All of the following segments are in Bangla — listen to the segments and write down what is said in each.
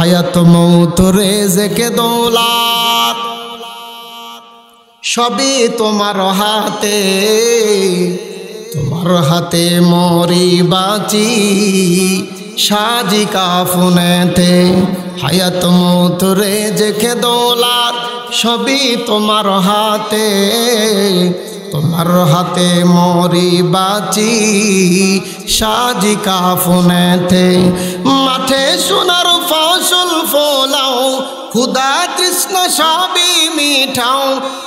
হায়াত মৌত রেজেকে দৌলাত সবই তোমার হাতে তোমার হাতে মরি বাঁচি সাজি কাফুনেতে হায়াত মৌত রেজেকে দৌলাত সবই তোমার হাতে তোমার হাতে মরি বাঁচি সাজি কাফনেতে মাঠে সোনার ফসল ফোলাও খুদা কৃষ্ণ সবই মিঠাও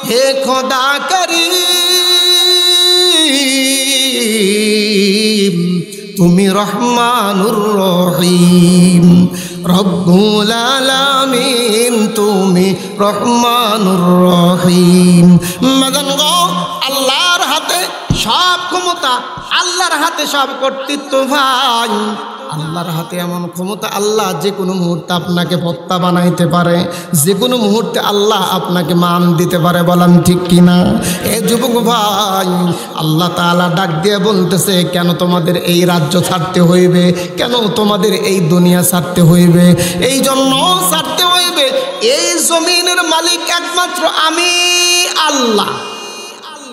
হে খোদা করি তুমি রহমানুর রহিম রব্বুল আলামিন তুমি রহমানুর রহিম মদন গো আল্লাহর হাতে সব ক্ষমতা আল্লাহর হাতে সব কর্তৃত্ব ভাই আল্লাহর হাতে এমন ক্ষমতা আল্লাহ যে কোনো মুহূর্তে আপনাকে পত্তা বানাইতে পারে যে কোনো মুহূর্তে আল্লাহ আপনাকে মান দিতে পারে বলেন ঠিক কিনা এ যুবক ভাই আল্লাহ তালা ডাক দিয়ে বলতেছে কেন তোমাদের এই রাজ্য ছাড়তে হইবে কেন তোমাদের এই দুনিয়া ছাড়তে হইবে এই জন্য ছাড়তে হইবে এই জমিনের মালিক একমাত্র আমি আল্লাহ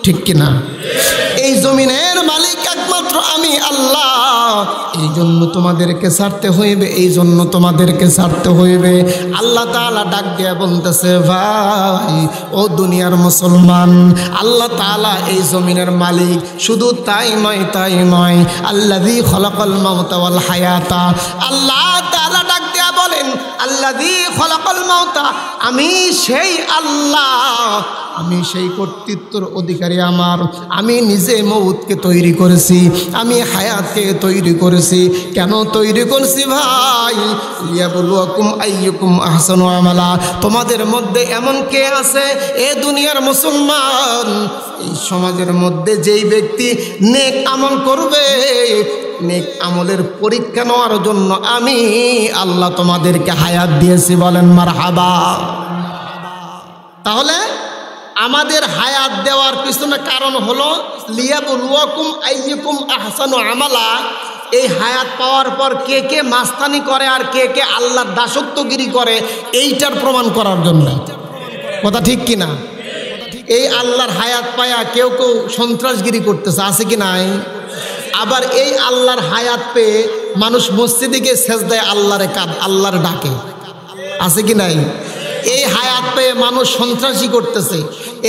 ঠিক কিনা এই জমিনের মালিক একমাত্র আমি আল্লাহ এই জন্য তোমাদেরকে ছাড়তে হইবে এই জন্য তোমাদেরকে ছাড়তে হইবে আল্লাহ তালা ডাক দিয়া বলতেছে ভাই ও দুনিয়ার মুসলমান আল্লাহ তালা এই জমিনের মালিক শুধু তাই নয় তাই নয় আল্লাহ খলাকল মমতাল হায়াতা আল্লাহ তালা ডাক দিয়া বলেন দি মাওতা আমি সেই আল্লাহ আমি সেই কর্তৃত্বর অধিকারী আমার আমি নিজে মৌতকে তৈরি করেছি আমি হায়াতকে তৈরি করেছি কেন তৈরি করছি ভাই ইয়া বলুকুম আইয়ুকুম আহসান আমালা তোমাদের মধ্যে এমন কে আছে এ দুনিয়ার মুসলমান এই সমাজের মধ্যে যেই ব্যক্তি নেক আমল করবে নেক আমলের পরীক্ষা নেওয়ার জন্য আমি আল্লাহ তোমাদেরকে হায়াত দিয়েছি বলেন মার হাবা তাহলে আমাদের হায়াত দেওয়ার পিছনে কারণ হলো লিয়াবুলুয়াকুম আইয়ুকুম আহসানু আমালা এই হায়াত পাওয়ার পর কে কে মাস্তানি করে আর কে কে আল্লাহর দাসত্বগিরি করে এইটার প্রমাণ করার জন্য কথা ঠিক কি না এই আল্লাহর হায়াত পায়া কেউ কেউ সন্ত্রাসগিরি করতেছে আছে কি নাই আবার এই আল্লাহর হায়াত পেয়ে মানুষ মসজিদে গিয়ে সেচ দেয় আল্লাহরে কাঁদ আল্লাহর ডাকে আছে কি নাই এই হায়াত পেয়ে মানুষ সন্ত্রাসী করতেছে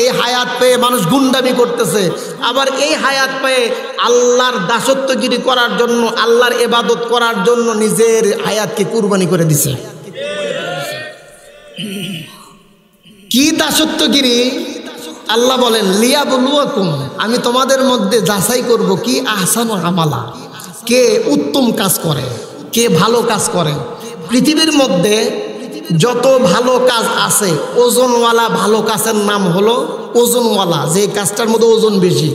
এই হায়াত পেয়ে মানুষ গুন্ডামি করতেছে আবার এই হায়াত পেয়ে আল্লাহর দাসত্বগিরি করার জন্য আল্লাহর এবাদত করার জন্য নিজের হায়াতকে কুরবানি করে দিছে কি দাসত্বগিরি আল্লাহ বলেন লিয়া বলুয়াকুম আমি তোমাদের মধ্যে যাচাই করব কি আহসান আমালা কে উত্তম কাজ করে কে ভালো কাজ করে পৃথিবীর মধ্যে যত ভালো কাজ আছে ওজনওয়ালা ভালো কাজের নাম হলো ওজনওয়ালা যে কাজটার মধ্যে ওজন বেশি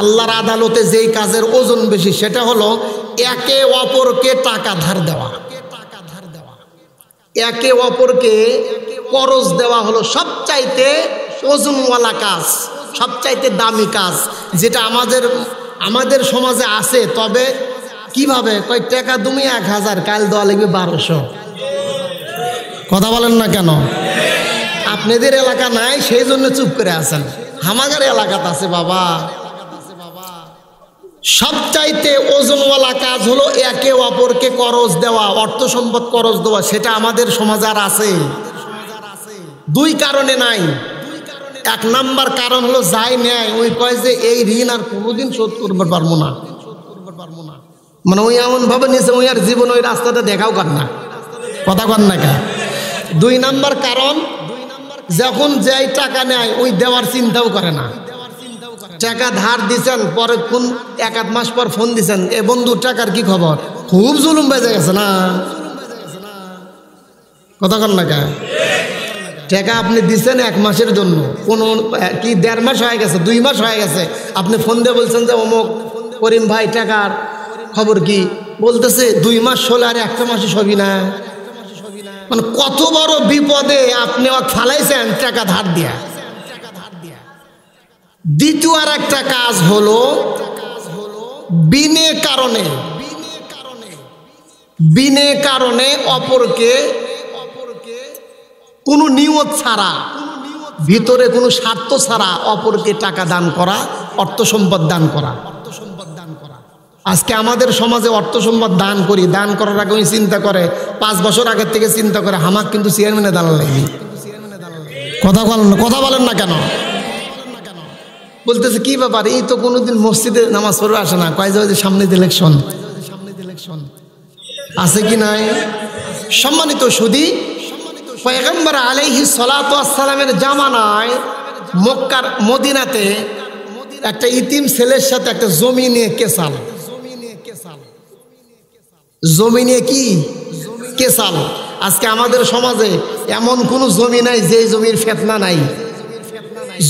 আল্লাহর আদালতে যেই কাজের ওজন বেশি সেটা হলো একে অপরকে টাকা ধার দেওয়া একে অপরকে করজ দেওয়া হলো সবচাইতে ওজনওয়ালা কাজ সবচাইতে দামি কাজ যেটা আমাদের আমাদের সমাজে আছে তবে কিভাবে কয় টাকা তুমি এক হাজার কাল দেওয়া লাগবে বারোশো কথা বলেন না কেন আপনাদের এলাকা নাই সেই জন্য চুপ করে আছেন হামাগার এলাকাত আছে বাবা সবচাইতে ওজনওয়ালা কাজ হলো একে অপরকে করজ দেওয়া অর্থ সম্পদ করজ দেওয়া সেটা আমাদের সমাজ আর আছে দুই কারণে নাই এক নাম্বার কারণ হলো যাই নেয় ওই কয় যে এই ঋণ আর কোনোদিন শোধ করবে পারবো না মানে ওই ভাবে নিয়েছে ওই আর জীবন ওই রাস্তাটা দেখাও কর না কথা কর না কে দুই নাম্বার কারণ যখন যেই টাকা নেয় ওই দেওয়ার চিন্তাও করে না টাকা ধার দিচ্ছেন পরে কোন এক আধ মাস পর ফোন দিছেন এ বন্ধু টাকার কি খবর খুব জুলুম বেজে গেছে না কথা কর না কে টাকা আপনি দিচ্ছেন এক মাসের জন্য কোনো কি দেড় মাস হয়ে গেছে দুই মাস হয়ে গেছে আপনি ফোন দিয়ে বলছেন যে অমুক করিম ভাই টাকার খবর কি বলতেছে দুই মাস হলে আর একটা মাসে সবই না মানে কত বড় বিপদে আপনি ফালাইছেন টাকা ধার দিয়া দ্বিতীয় আর একটা কাজ হলো বিনে কারণে বিনে কারণে অপরকে কোনো নিয়ত ছাড়া ভিতরে কোনো স্বার্থ ছাড়া অপরকে টাকা দান করা অর্থ সম্পদ দান করা দান করা আজকে আমাদের সমাজে অর্থ সম্পদ দান করি দান করার আগে চিন্তা করে পাঁচ বছর আগের থেকে চিন্তা করে হামাক কিন্তু চেয়ারম্যানে দালাল লাগে কথা বলেন কথা বলেন না কেন বলতেছে কি ব্যাপার এই তো কোনোদিন মসজিদে নামাজ পড়ে আসে না কয় যে সামনে ইলেকশন সামনে ইলেকশন আছে কি নাই সম্মানিত সুদী পয়গম্বর আলহি সালামের জামানায় মক্কার মদিনাতে একটা ইতিম ছেলের সাথে একটা জমি নিয়ে কেসাল জমি নিয়ে কি কেসাল আজকে আমাদের সমাজে এমন কোনো জমি নাই যে জমির ফেতনা নাই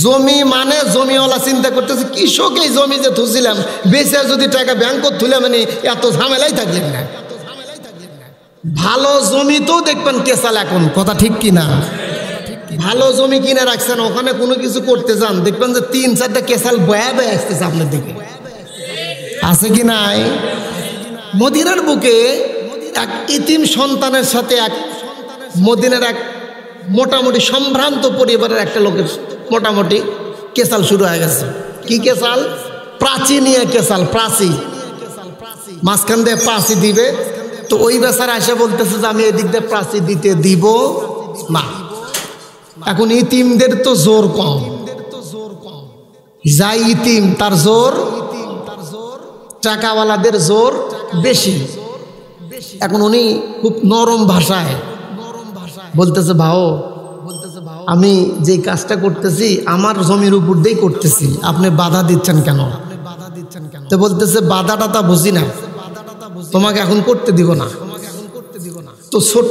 জমি মানে জমিওয়ালা চিন্তা করতেছে কৃষক এই জমি যে থুছিলাম বেচে যদি টাকা ব্যাংকত তুলে মানে এত ঝামেলাই থাকলেন না ভালো জমি তো দেখবেন কেসাল এখন কথা ঠিক কি না ভালো জমি কিনে রাখছেন ওখানে কোনো কিছু করতে যান দেখবেন যে তিন চারটা কেসাল বয়া বয়ে আসতেছে আপনার দিকে আছে কি নাই মদিনার বুকে এক ইতিম সন্তানের সাথে এক মদিনার এক মোটামুটি সম্ভ্রান্ত পরিবারের একটা লোকের মোটামুটি কেসাল শুরু হয়ে গেছে কি কেসাল প্রাচীন নিয়ে কেসাল প্রাচী মাঝখান দিয়ে প্রাচী দিবে তো ওই বেচারা এসে বলতেছে যে আমি এদিক দিয়ে প্রাচীর দিতে দিব না এখন ইতিমদের তো জোর কম যাই ইতিম তার জোর টাকাওয়ালাদের জোর বেশি এখন উনি খুব নরম ভাষায় বলতেছে ভাও আমি যে কাজটা করতেছি আমার জমির উপর দিয়েই করতেছি আপনি বাধা দিচ্ছেন কেন তো বলতেছে বাধাটা তা বুঝি না তোমাকে এখন করতে দিব না তো ছোট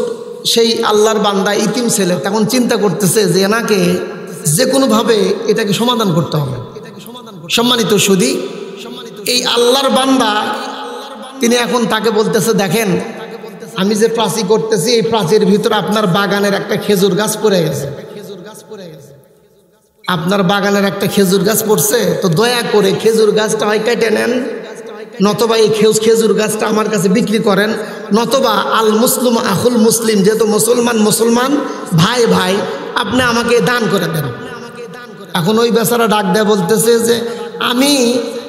সেই আল্লাহর বান্দা ইতিম ছেলে তখন চিন্তা করতেছে যে এনাকে যে কোনোভাবে এটাকে সমাধান করতে হবে সম্মানিত সুদী এই আল্লাহর বান্দা তিনি এখন তাকে বলতেছে দেখেন আমি যে প্রাচী করতেছি এই প্রাচীর ভিতর আপনার বাগানের একটা খেজুর গাছ পড়ে গেছে আপনার বাগানের একটা খেজুর গাছ পড়ছে তো দয়া করে খেজুর গাছটা হয় কেটে নেন নতবা এই খেজ খেজুর গাছটা আমার কাছে বিক্রি করেন নতবা আল মুসলিম আহুল মুসলিম যেহেতু মুসলমান মুসলমান ভাই ভাই আপনি আমাকে দান করে দেন এখন ওই বেচারা ডাক দেয় বলতেছে যে আমি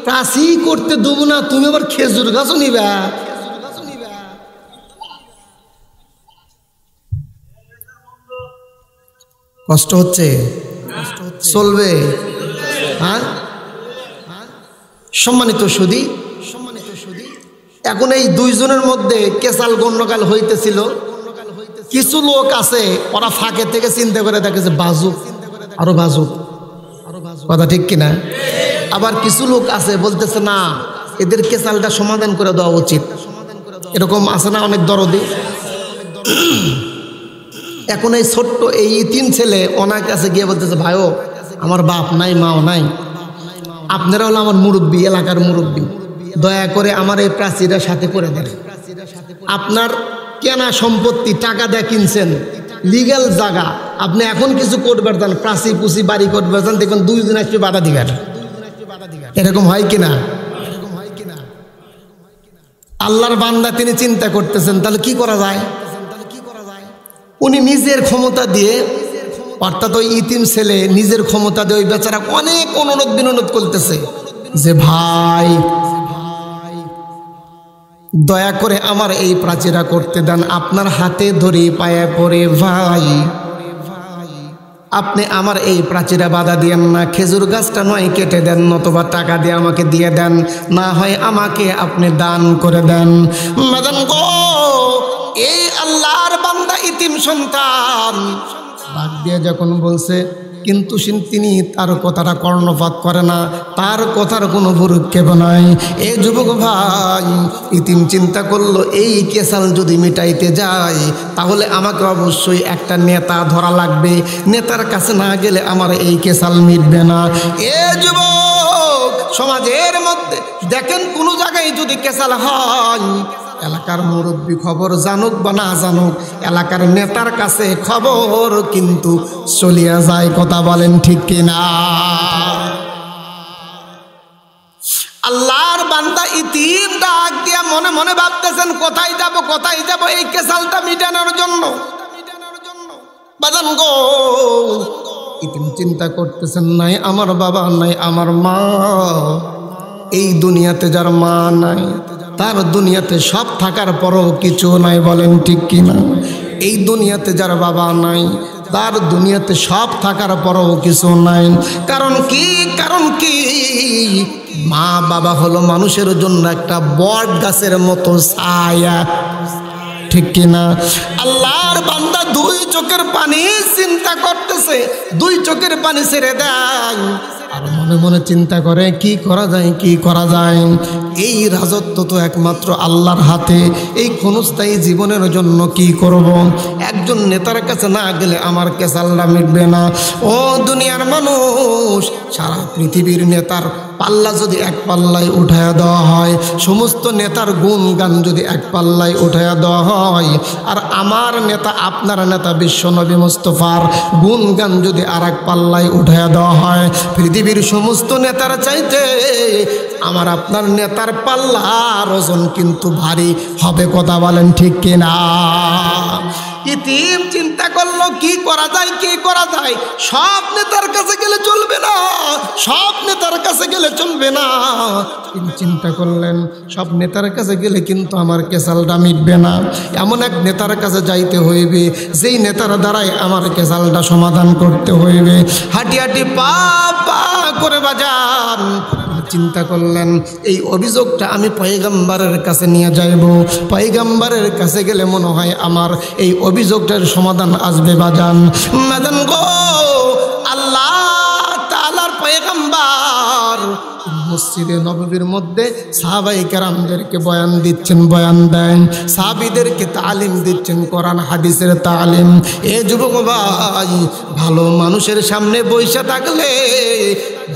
প্রাচী করতে দেবো না তুমি আবার খেজুর গাছও নিবা কষ্ট হচ্ছে চলবে হ্যাঁ সম্মানিত সুদী এখন এই দুইজনের মধ্যে কেসাল গণ্যকাল হইতেছিল কিছু লোক আছে ওরা ফাঁকে থেকে চিন্তা করে দেখেছে বাজুক আরো বাজু কথা ঠিক কিনা আবার কিছু লোক আছে বলতেছে না এদের কেসালটা সমাধান করে দেওয়া উচিত এরকম আছে না অনেক দরদি এখন এই ছোট্ট এই তিন ছেলে ওনার কাছে গিয়ে বলতেছে ভাইও আমার বাপ নাই মাও নাই আপনারা হলো আমার মুরব্বী এলাকার মুরব্বী দয়া করে আমার এই প্রাচীরা সাথে করে দেন আপনার কেনা সম্পত্তি টাকা দিয়ে কিনছেন লিগ্যাল জায়গা আপনি এখন কিছু করবার দেন প্রাচীর পুচি বাড়ি করবার দেন দেখুন দুই দিন আসবে বাধা দিবেন এরকম হয় কিনা আল্লাহর বান্দা তিনি চিন্তা করতেছেন তাহলে কি করা যায় উনি নিজের ক্ষমতা দিয়ে অর্থাৎ ওই ইতিম ছেলে নিজের ক্ষমতা দিয়ে ওই বেচারা অনেক অনুরোধ বিনোদ করতেছে যে ভাই দয়া করে আমার এই প্রাচীরা করতে দেন আপনার হাতে ধরে পায়া পরে ভাই আপনি আমার এই প্রাচীরা বাধা দিয়েন না খেজুর গাছটা নয় কেটে দেন নতবা টাকা দিয়ে আমাকে দিয়ে দেন না হয় আমাকে আপনি দান করে দেন গো এই আল্লাহর বান্দা ইতিম সন্তান বাদ দিয়ে যখন বলছে কিন্তু তিনি তার কথাটা কর্ণপাত করে না তার কথার কোনো ভুরুক্ষেপ নাই এ যুবক ভাই ইতিম চিন্তা করলো এই কেশাল যদি মিটাইতে যায় তাহলে আমাকে অবশ্যই একটা নেতা ধরা লাগবে নেতার কাছে না গেলে আমার এই কেশাল মিটবে না এ যুবক সমাজের মধ্যে দেখেন কোনো জায়গায় যদি কেশাল হয় এলাকার মুরব্বী খবর জানুক বা না জানুক এলাকার নেতার কাছে খবর কিন্তু চলিয়া যায় কথা বলেন ঠিক কিনা আল্লাহর বান্দা ইতিম ডাক দিয়া মনে মনে ভাবতেছেন কোথায় যাব কোথায় যাব এই কেসালটা মিটানোর জন্য বাজান গো ইতিম চিন্তা করতেছেন নাই আমার বাবা নাই আমার মা এই দুনিয়াতে যার মা নাই তার দুনিয়াতে সব থাকার পরও কিছু নাই বলেন ঠিক কিনা এই দুনিয়াতে যার বাবা নাই তার দুনিয়াতে সব থাকার পরও কিছু নাই কারণ কি কারণ কি মা বাবা হলো মানুষের জন্য একটা বট গাছের মতো ছায়া ঠিক কিনা আল্লাহর বান্দা দুই চোখের পানি চিন্তা করতেছে দুই চোখের পানি ছেড়ে দেয় আর মনে মনে চিন্তা করে কি করা যায় কি করা যায় এই রাজত্ব তো একমাত্র আল্লাহর হাতে এই ক্ষণস্থায়ী জীবনের জন্য কি করব। একজন নেতার কাছে না গেলে আমার কাছে আল্লাহ মিটবে না ও দুনিয়ার মানুষ সারা পৃথিবীর নেতার পাল্লা যদি এক পাল্লায় উঠাইয়া দেওয়া হয় সমস্ত নেতার গুণ গান যদি এক পাল্লায় উঠাইয়া দেওয়া হয় আর আমার নেতা আপনার নেতা বিশ্বনবী মুস্তফার গুণ গান যদি আর এক পাল্লায় উঠাইয়া দেওয়া হয় পৃথিবীর সমস্ত নেতারা চাইতে আমার আপনার নেতার পাল্লার ওজন কিন্তু ভারী হবে কথা বলেন ঠিক কিনা ইতিম চিন্তা করলো কি করা যায় কি করা যায় সব নেতার কাছে গেলে চলবে না সব নেতার কাছে গেলে চলবে না তিনি চিন্তা করলেন সব নেতার কাছে গেলে কিন্তু আমার কেসালটা মিটবে না এমন এক নেতার কাছে যাইতে হইবে যেই নেতার দ্বারাই আমার কেসালটা সমাধান করতে হইবে হাঁটি হাঁটি পা করে বাজান চিন্তা করলেন এই অভিযোগটা আমি পয়গাম্বারের কাছে নিয়ে যাইব পয়গাম্বারের কাছে গেলে মনে হয় আমার এই অভিযোগটার সমাধান আসবে বাজান মাদান গো আল্লাহ তালার পয়গাম্বার মসজিদে নবীর মধ্যে সাহাবাই কারামদেরকে বয়ান দিচ্ছেন বয়ান দেন সাহাবিদেরকে তালিম দিচ্ছেন কোরআন হাদিসের তালিম এ যুবক ভাই ভালো মানুষের সামনে বৈশা থাকলে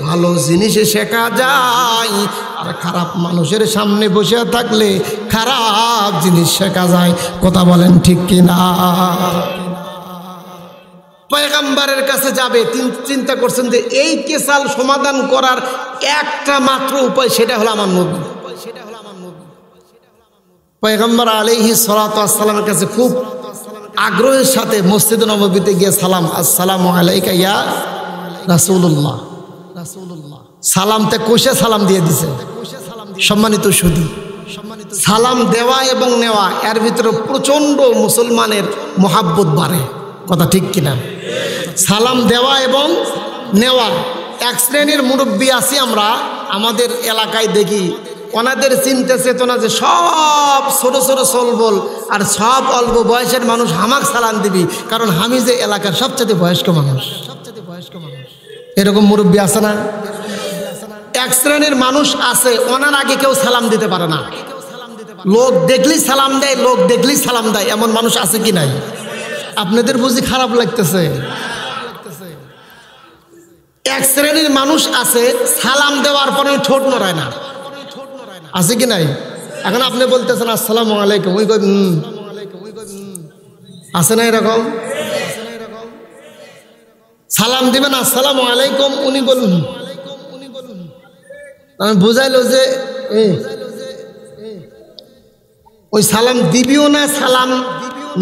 ভালো জিনিস শেখা যায় আর খারাপ মানুষের সামনে বসে থাকলে খারাপ জিনিস শেখা যায় কথা বলেন ঠিক কিনা পয়গাম্বারের কাছে যাবে চিন্তা করছেন যে এই কেসাল সমাধান করার একটা মাত্র উপায় সেটা হলো আমার নবী পয়গাম্বার আলিহি সালাতামের কাছে খুব আগ্রহের সাথে মসজিদ নবীতে গিয়ে সালাম আসসালাম আলাইকা ইয়া রাসুল্লাহ সালাম তে কোষে সালাম দিয়ে দিছে সম্মানিত শুধু সালাম দেওয়া এবং নেওয়া এর ভিতরে প্রচণ্ড মুসলমানের মহাব্বত বাড়ে কথা ঠিক কিনা সালাম দেওয়া এবং নেওয়া এক শ্রেণীর মুরব্বী আছি আমরা আমাদের এলাকায় দেখি ওনাদের চিন্তা চেতনা যে সব ছোট ছোট সলবল আর সব অল্প বয়সের মানুষ হামাক সালাম দিবি কারণ আমি যে এলাকার সবচেয়ে বয়স্ক মানুষ সবচেয়ে বয়স্ক মানুষ এরকম মুরব্বী আছে না এক শ্রেণীর মানুষ আছে ওনার আগে কেউ সালাম দিতে পারে না লোক দেখলি সালাম দেয় লোক দেখলি সালাম দেয় এমন মানুষ আছে কি নাই আপনাদের বুঝি খারাপ লাগতেছে এক শ্রেণীর মানুষ আছে সালাম দেওয়ার পরে ঠোঁট নড়ায় না আছে কি নাই এখন আপনি বলতেছেন আসসালাম আলাইকুম ওই কই আছে না এরকম সালাম দিবেন আসসালাম আলাইকুম উনি বলুন আমি বুঝাইলো যে ওই সালাম দিবিও না সালাম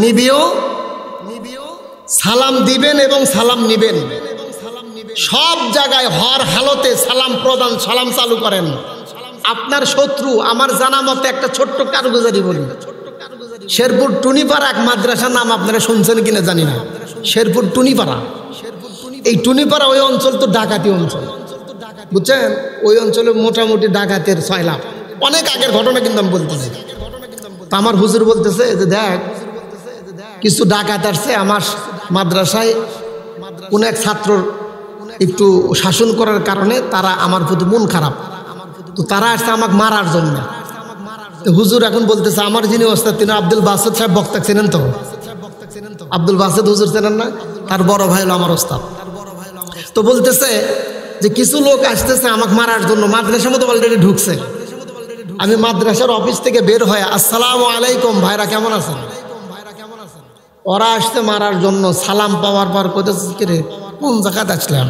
নিবিও সালাম দিবেন এবং সালাম নিবেন সব জায়গায় হর হালতে সালাম প্রদান সালাম চালু করেন আপনার শত্রু আমার জানা মতে একটা ছোট্ট কারগুজারি বলি শেরপুর টুনিপাড়া এক মাদ্রাসার নাম আপনারা শুনছেন কিনা জানি না শেরপুর টুনিপাড়া এই টুনিপাড়া ওই অঞ্চল তো ডাকাতি অঞ্চল বুঝছেন ওই অঞ্চলে মোটামুটি ডাকাতের লাভ অনেক আগের ঘটনা কিন্তু আমি বলতেছি আমার হুজুর বলতেছে যে দেখ কিছু ডাকাত আসছে আমার মাদ্রাসায় কোনো এক ছাত্রর একটু শাসন করার কারণে তারা আমার প্রতি মন খারাপ তো তারা আসছে আমাকে মারার জন্য হুজুর এখন বলতেছে আমার যিনি ওস্তাদ তিনি আব্দুল বাসদ সাহেব বক্তা চেনেন তো আব্দুল বাসদ হুজুর চেনেন না তার বড় ভাই হলো আমার ওস্তাদ তো বলতেছে যে কিছু লোক আসতেছে আমাকে মারার জন্য মাদ্রাসার মতো অলরেডি ঢুকছে আমি মাদ্রাসার অফিস থেকে বের হয় আসসালাম আলাইকুম ভাইরা কেমন আছেন ওরা আসতে মারার জন্য সালাম পাওয়ার পর কোথায় কোন জায়গাতে আসলাম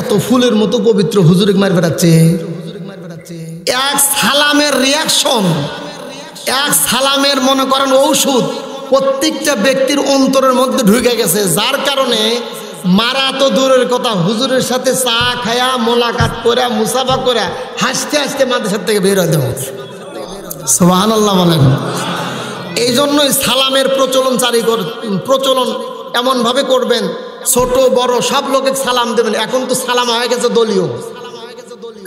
এত ফুলের মতো পবিত্র হুজুরিক মার বেড়াচ্ছে এক সালামের রিয়াকশন এক সালামের মনে করেন ঔষধ প্রত্যেকটা ব্যক্তির অন্তরের মধ্যে ঢুকে গেছে যার কারণে মারা তো দূরের কথা হুজুরের সাথে চা খায়া মোলাকাত করে মুসাফা করে হাসতে হাসতে মাদ্রাসার থেকে বের হয়ে দেবো সোহান আল্লাহ বলেন এই জন্যই সালামের প্রচলন চারি প্রচলন এমনভাবে করবেন ছোট বড় সব লোকে সালাম দেবেন এখন তো সালাম হয়ে গেছে দলীয়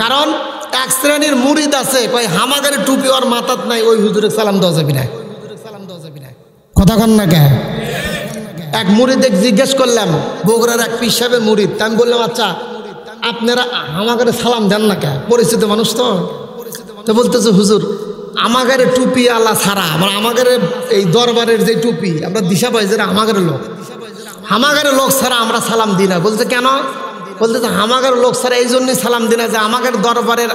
কারণ এক শ্রেণীর মুরিদ আছে কয় হামাগারে টুপি আর মাথাত নাই ওই হুজুরে সালাম দেওয়া যাবি না কথা কন না কে এক মুরিদে জিজ্ঞেস করলাম বগুড়ার এক পিসাবে মুরিদ আমি বললাম আচ্ছা আপনারা হামাগারে সালাম দেন না কে পরিচিত মানুষ তো তো বলতেছে হুজুর আমাগারে টুপি আলা ছাড়া মানে আমাগারে এই দরবারের যে টুপি আমরা দিশা পাই যেটা আমাগারে লোক হামাগারে লোক ছাড়া আমরা সালাম দিই না বলছে কেন বলতে যে হামাগার লোক ছাড়া এই জন্যই সালাম দিই না যে আমাগের দরবারের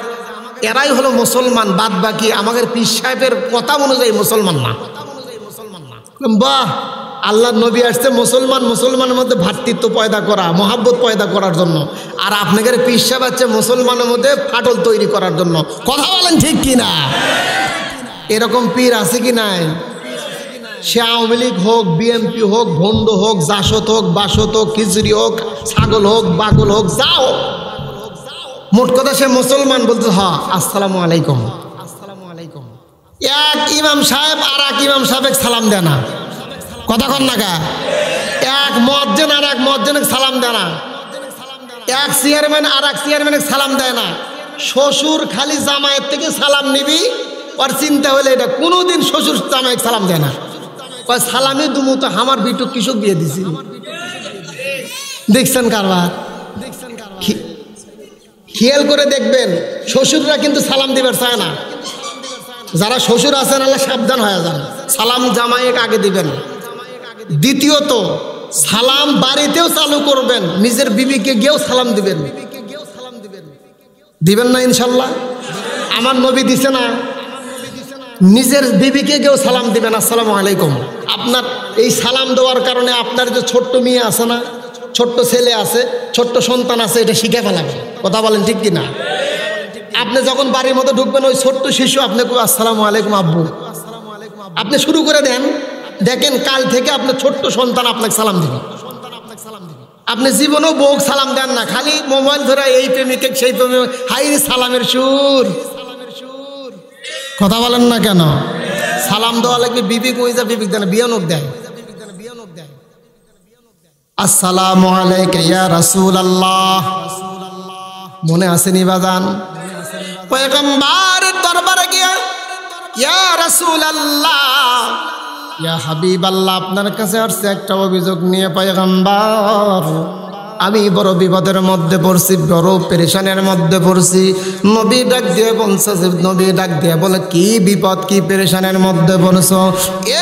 এরাই হলো মুসলমান বাদ বাকি আমাদের পীর সাহেবের কথা অনুযায়ী মুসলমান না বাহ আল্লাহ নবী আসছে মুসলমান মুসলমানের মধ্যে ভ্রাতৃত্ব পয়দা করা মহাব্বত পয়দা করার জন্য আর আপনাদের সাহেব আছে মুসলমানের মধ্যে ফাটল তৈরি করার জন্য কথা বলেন ঠিক কিনা এরকম পীর আছে কি নাই সে আওয়ামী লীগ হোক বিএমপি হোক ভণ্ড হোক জাসত হোক বাসত হোক খিচুড়ি হোক ছাগল হোক বাগল হোক যা হোক মোট কথা সে মুসলমান বলতে হ আসসালামু আলাইকুম আসসালামু আলাইকুম এক ইমাম সাহেব আর এক ইমাম সাহেব সালাম দেয় না কথা কন না কা এক মজ্জেন আর এক মজ্জেনকে সালাম দেয় না এক চেয়ারম্যান আর এক চেয়ারম্যানকে সালাম দেয় না শ্বশুর খালি জামায়ের থেকে সালাম নিবি ওর চিন্তা হলে এটা কোনোদিন শ্বশুর জামাই সালাম দেয় না কয় সালামে দুমু তো আমার বিটু কৃষক বিয়ে দিছি দেখছেন কারবার খেয়াল করে দেখবেন শ্বশুররা কিন্তু সালাম দিবার চায় না যারা শ্বশুর আছেন আল্লাহ সাবধান হয়ে যান সালাম জামাইক আগে দিবেন দ্বিতীয়ত সালাম বাড়িতেও চালু করবেন নিজের বিবিকে গিয়েও সালাম দিবেন দিবেন না ইনশাল্লাহ আমার নবী দিছে না নিজের বিবিকে কেউ সালাম দিবেন আসসালামু আলাইকুম আপনার এই সালাম দেওয়ার কারণে আপনার যে ছোট্ট মেয়ে আছে না ছোট্ট ছেলে আছে ছোট্ট সন্তান আছে এটা শিখে ফেলাবে কথা বলেন ঠিক কিনা আপনি যখন বাড়ির মতো ঢুকবেন ওই ছোট্ট শিশু আপনাকে আসসালামু আলাইকুম আব্বু আপনি শুরু করে দেন দেখেন কাল থেকে আপনার ছোট্ট সন্তান আপনাকে সালাম দিবে আপনি জীবনেও বউ সালাম দেন না খালি মোবাইল ধরা এই প্রেমিক সেই প্রেমিক হাই সালামের সুর কথা বলেন না কেন সালাম দেওয়া লাগবে বিবেক ওই যা বিবেক দেন বিয়ানক দেয় আসসালামু আলাইকা ইয়া রাসূলুল্লাহ মনে আছে বাজান পয়গম্বরের দরবারে গিয়া ইয়া রাসূলুল্লাহ ইয়া হাবিব আল্লাহ আপনার কাছে আসছে একটা অভিযোগ নিয়ে পয়গম্বর আমি বড় বিপদের মধ্যে পড়ছি বড় পেরেশানের মধ্যে পড়ছি নবী ডাক দিয়ে বলছে নবী ডাক দিয়ে বলে কি বিপদ কি পেরেশানের মধ্যে পড়ছ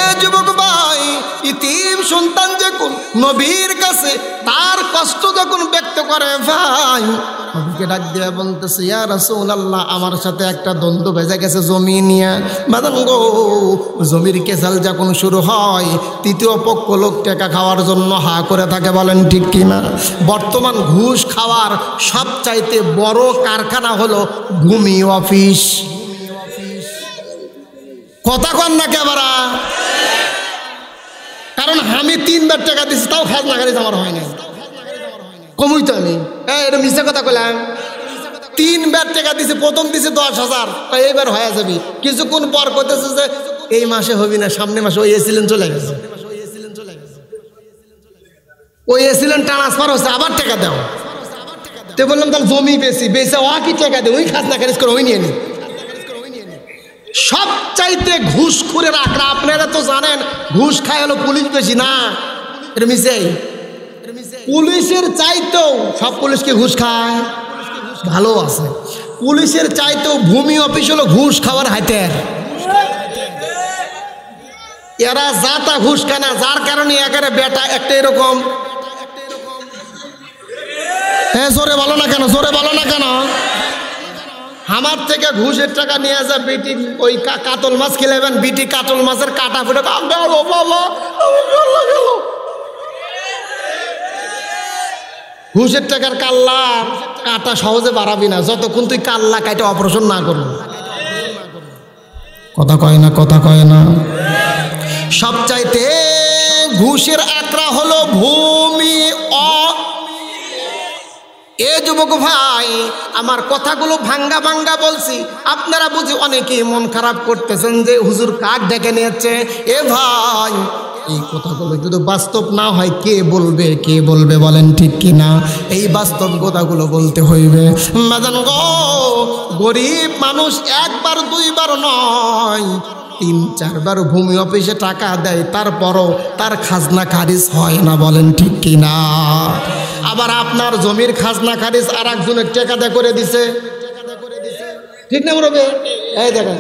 এ যুবক ভাই ইতিম সন্তান যখন নবীর কাছে তার কষ্ট যখন ব্যক্ত করে ভাই ডাক দিয়ে বলতেছে আমার সাথে একটা দ্বন্দ্ব ভেজে গেছে জমি নিয়ে জমির কেসাল যখন শুরু হয় তৃতীয় পক্ষ লোক টেকা খাওয়ার জন্য হা করে থাকে বলেন ঠিক কিনা বর্তমান ঘুষ খাওয়ার সবচাইতে বড় কারখানা হলো ভূমি অফিস কথা কন না ক্যামেরা কারণ আমি তিনবার টাকা দিচ্ছি তাও খাজনা খারিজ আমার হয় না কমই তো আমি হ্যাঁ এটা মিশা কথা কলাম তিনবার টাকা দিছে প্রথম দিছে দশ হাজার এইবার হয়ে যাবি কিছুক্ষণ পর করতেছে যে এই মাসে হবি না সামনে মাসে ওই এসিলেন চলে গেছে ওই এসিলেন ট্রান্সফার হচ্ছে আবার টাকা দাও তো বললাম তাহলে জমি বেশি বেশি ও কি টাকা দেয় ওই খাজনা খারিজ করে ওই নিয়ে সব সবচাইতে ঘুষ করে আঁকড়া আপনারা তো জানেন ঘুষ খায় হলো পুলিশ বেশি না পুলিশের চাইতেও সব পুলিশকে ঘুষ খায় ভালো আছে পুলিশের চাইতেও ভূমি অফিস হলো ঘুষ খাওয়ার হাতের এরা যা তা ঘুষ খায় না যার কারণে একেবারে বেটা একটা এরকম হ্যাঁ জোরে বলো না কেন জোরে বলো না কেন আমার থেকে ঘুষের টাকা নিয়ে যা বিটি ওই কাতল মাছ খেলেবেন বিটি কাতল মাছের কাটা ফুটে ঘুষের টাকার কাল্লা কাটা সহজে বাড়াবি না যতক্ষণ তুই কাল্লা কাটা অপারেশন না করবি কথা কয় না কথা কয় না সবচাইতে ঘুষের আকরা হলো ভূমি অ এ যুবক ভাই আমার কথাগুলো ভাঙ্গা ভাঙ্গা বলছি আপনারা বুঝি অনেকেই মন খারাপ করতেছেন যে হুজুর কাক ডেকে নিয়েছে এ ভাই এই কথাগুলো যদি বাস্তব না হয় কে বলবে কে বলবে বলেন ঠিক কিনা এই বাস্তব কথাগুলো বলতে হইবে গরিব মানুষ একবার দুইবার নয় তিন চারবার ভূমি অফিসে টাকা দেয় তারপরও তার খাজনা খারিজ হয় না বলেন ঠিক কিনা আবার আপনার জমির খাজনা খারিজ আর একজনের দেয় করে দিছে ঠিক না বলবে এই দেখেন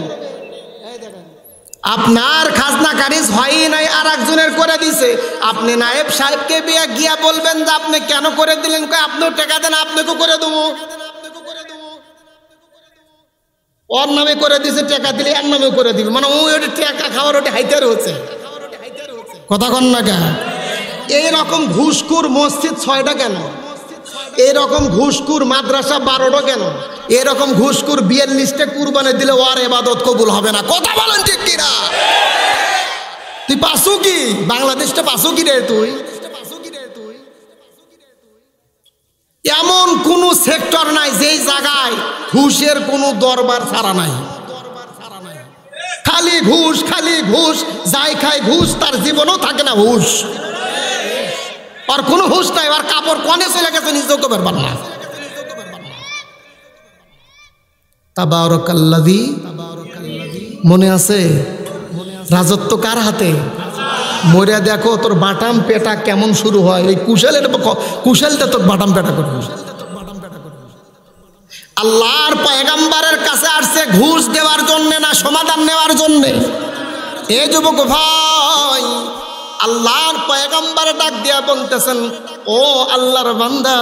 আপনার খাজনা খারিজ হয়ই নাই আর একজনের করে দিছে আপনি নায়েব সাহেবকে বিয়া গিয়া বলবেন যে আপনি কেন করে দিলেন আপনিও টেকা দেন আপনাকে করে দেবো ওর নামে করে দিছে টাকা দিলে এর নামে করে দিবে মানে ওই ওটা টাকা খাওয়ার ওটা হাইতার হচ্ছে কথা কন না কেন এইরকম ঘুষকুর মসজিদ ছয়টা কেন এরকম ঘুষকুর মাদ্রাসা বারোটা কেন এরকম ঘুষকুর বিয়ের লিস্টে কুরবানি দিলে ওর এবাদত কবুল হবে না কথা বলেন ঠিক কিনা তুই পাশু কি বাংলাদেশটা পাশু কি রে তুই এমন কোনো সেক্টর নাই যেই জায়গায় ঘুষের কোন দরবার ছাড়া নাই খালি ঘুষ খালি ঘুষ যাই খায় ঘুষ তার জীবনও থাকে না ঘুষ আর কোনো হুঁশ নাই আর কাপড় কনে চলে গেছে নিজ কবের পারবার তাবারকাল্লাদি মনে আছে রাজত্ব কার হাতে মরে দেখো তোর বাটাম পেটা কেমন শুরু হয় ওই কুশালের কুশালটা তোর বাটাম পেটা করে আল্লাহর পায়গাম্বারের কাছে আসছে ঘুষ দেওয়ার জন্যে না সমাধান নেওয়ার জন্যে এ যুবক ভাই আল্লাহর পায়গাম্বারে ডাক দিয়া বলতেছেন ও আল্লাহর বান্দা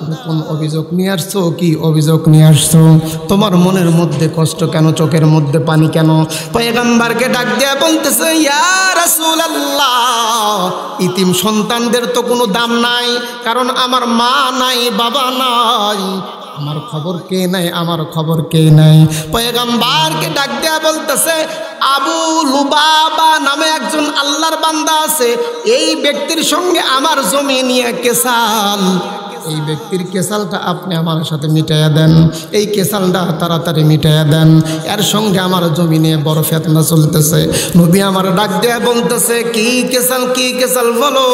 তুমি কোন অভিযোগ নিয়ে আসছো কি অভিযোগ নিয়ে আসছো তোমার মনের মধ্যে কষ্ট কেন চোখের মধ্যে পানি কেন পয়গম্বরকে ডাক দেয়া বলতেছে ইতিম সন্তানদের তো কোনো দাম নাই কারণ আমার মা নাই বাবা নাই আমার খবর কে নাই আমার খবর কে নাই পয়গম্বরকে ডাক দেওয়া বলতেছে আবু লুবাবা নামে একজন আল্লাহর বান্দা আছে এই ব্যক্তির সঙ্গে আমার জমি নিয়ে কেসাল এই ব্যক্তির কেসালটা আপনি আমার সাথে মিটাইয়া দেন এই কেসালটা তাড়াতাড়ি মিটাইয়া দেন এর সঙ্গে আমার জমিনে বড় ফেতনা চলতেছে নবী আমার ডাক দেয়া বলতেছে কি কেসাল কি কেসাল বলো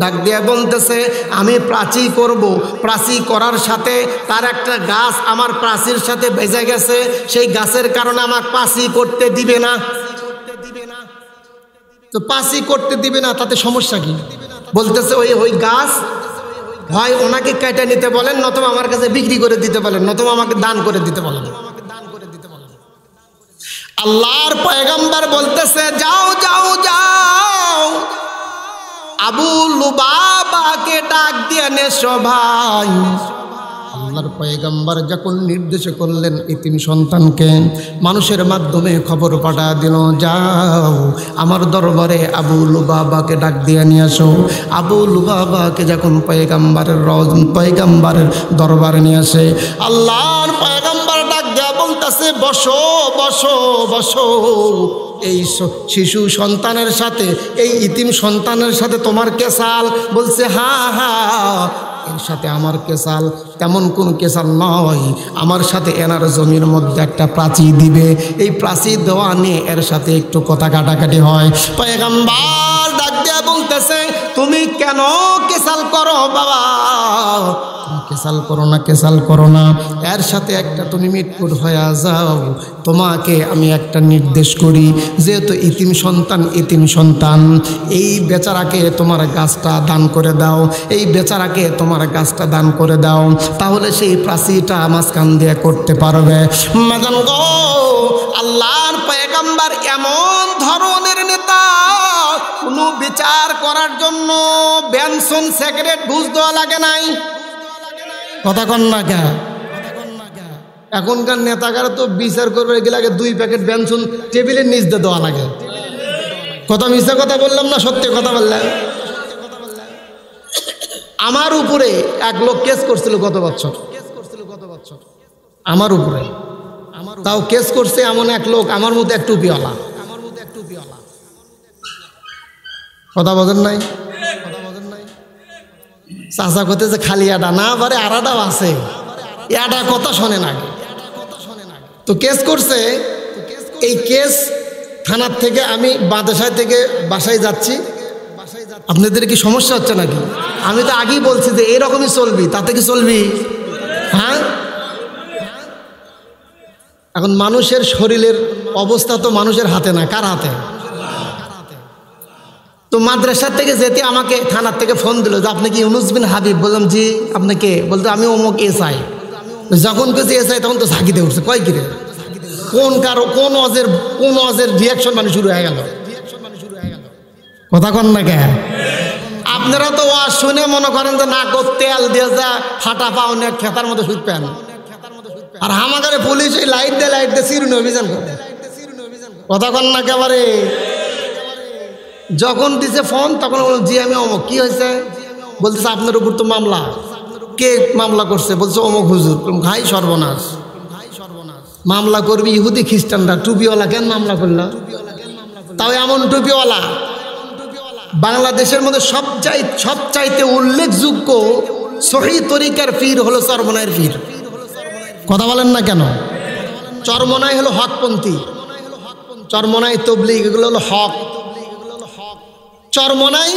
ডাক দেয়া বলতেছে আমি প্রাচী করব প্রাচী করার সাথে তার একটা গাছ আমার প্রাচীর সাথে বেজে গেছে সেই গাছের কারণে আমার প্রাচী করতে দিবে না তো পাসি করতে দিবে না তাতে সমস্যা কি বলতেছে ওই ওই গাছ হয় ওনাকে কেটে নিতে বলেন নতুবা আমার কাছে বিক্রি করে দিতে বলেন নতুবা আমাকে দান করে দিতে বলেন আল্লাহর পয়গম্বর বলতেছে যাও যাও যাও আবু লুবাবাকে ডাক দিয়ে নে সবাই আল্লাহর পয়গম্বর যখন নির্দেশ করলেন ইতিম সন্তানকে মানুষের মাধ্যমে খবর পাঠা দিল যাও আমার দরবারে আবু লুবাবাকে ডাক দিয়ে নিয়ে আসো আবু লুবাবাকে যখন পয়গাম্বারের রজ পয়গাম্বারের দরবারে নিয়ে আসে আল্লাহর পয়গম্বর ডাক দেওয়া বলতেছে বসো বসো বসো এই শিশু সন্তানের সাথে এই ইতিম সন্তানের সাথে তোমার কেসাল বলছে হা হা এর সাথে আমার কেসাল তেমন কোনো কেসাল নয় আমার সাথে এনার জমির মধ্যে একটা প্রাচীর দিবে এই প্রাচীর দেওয়া নিয়ে এর সাথে একটু কথা কাটাকাটি হয় দিয়া বলতেছে তুমি কেন কেসাল করো বাবা কেসাল করো না কেসাল করো না এর সাথে একটা তুমি মৃত্যুর হয়ে যাও তোমাকে আমি একটা নির্দেশ করি যেহেতু ইতিম সন্তান ইতিম সন্তান এই বেচারাকে তোমার গাছটা দান করে দাও এই বেচারাকে তোমার গাছটা দান করে দাও তাহলে সেই প্রাচীটা মাঝখান দিয়ে করতে পারবে আল্লাহর পেগাম্বার এমন ধরনের নেতা কোনো বিচার করার জন্য বেনসন সেক্রেট ঘুষ দেওয়া লাগে নাই কথা কন না কেন এখনকার নেতাকারা তো বিচার করবে এগুলো আগে দুই প্যাকেট বেনসন টেবিলের নিচ দিয়ে দেওয়া লাগে কথা মিশে কথা বললাম না সত্যি কথা বললাম আমার উপরে এক লোক কেস করছিল গত বছর আমার উপরে তাও কেস করছে এমন এক লোক আমার মতো একটু পিওলা কথা বোঝেন নাই চাচা করতে যে খালি আডা না বারে আড়াটাও আছে আডা কথা শোনে না তো কেস করছে এই কেস থানার থেকে আমি বাদশায় থেকে বাসায় যাচ্ছি আপনাদের কি সমস্যা হচ্ছে নাকি আমি তো আগেই বলছি যে এরকমই চলবি তাতে কি চলবি হ্যাঁ এখন মানুষের শরীরের অবস্থা তো মানুষের হাতে না কার হাতে তো মাদ্রাসার থেকে যেতে আমাকে থানার থেকে ফোন দিল যে আপনি কি ইউনুস বিন হাবিব বললাম জি আপনাকে বলতো আমি অমুক এস আই যখন কেছি আই তখন তো ঝাঁকিতে উঠছে কয় কিরে কোন কারো কোন অজের কোন অজের রিয়াকশন মানে শুরু হয়ে গেল কথা কন না কেন আপনারা তো ওয়াজ শুনে মনে করেন যে না তেল দিয়ে ফাটা পাও না খেতার মতো সুদ পেন আর আমাদের পুলিশ লাইট দিয়ে লাইট দিয়ে সিরুনি অভিযান কথা কন না কেবারে যখন দিছে ফোন তখন বললাম জি আমি অমুক কী হয়েছে বলতেছে আপনার উপর তো মামলা কে মামলা করছে বলছে অমুক হুজুর ঘাই সর্বনাশ মামলা করবি ইহুদি খ্রিস্টানরা টুপিওয়ালা কেন মামলা করলা তাও এমন টুপিওয়ালা বাংলাদেশের মধ্যে সব সব সবচাইতে উল্লেখযোগ্য সহি তরিকার ফির হলো চরমনায়ের ফির কথা বলেন না কেন চরমনায় হলো হকপন্থী চরমনায় তবলিগ এগুলো হলো হক চরমনাই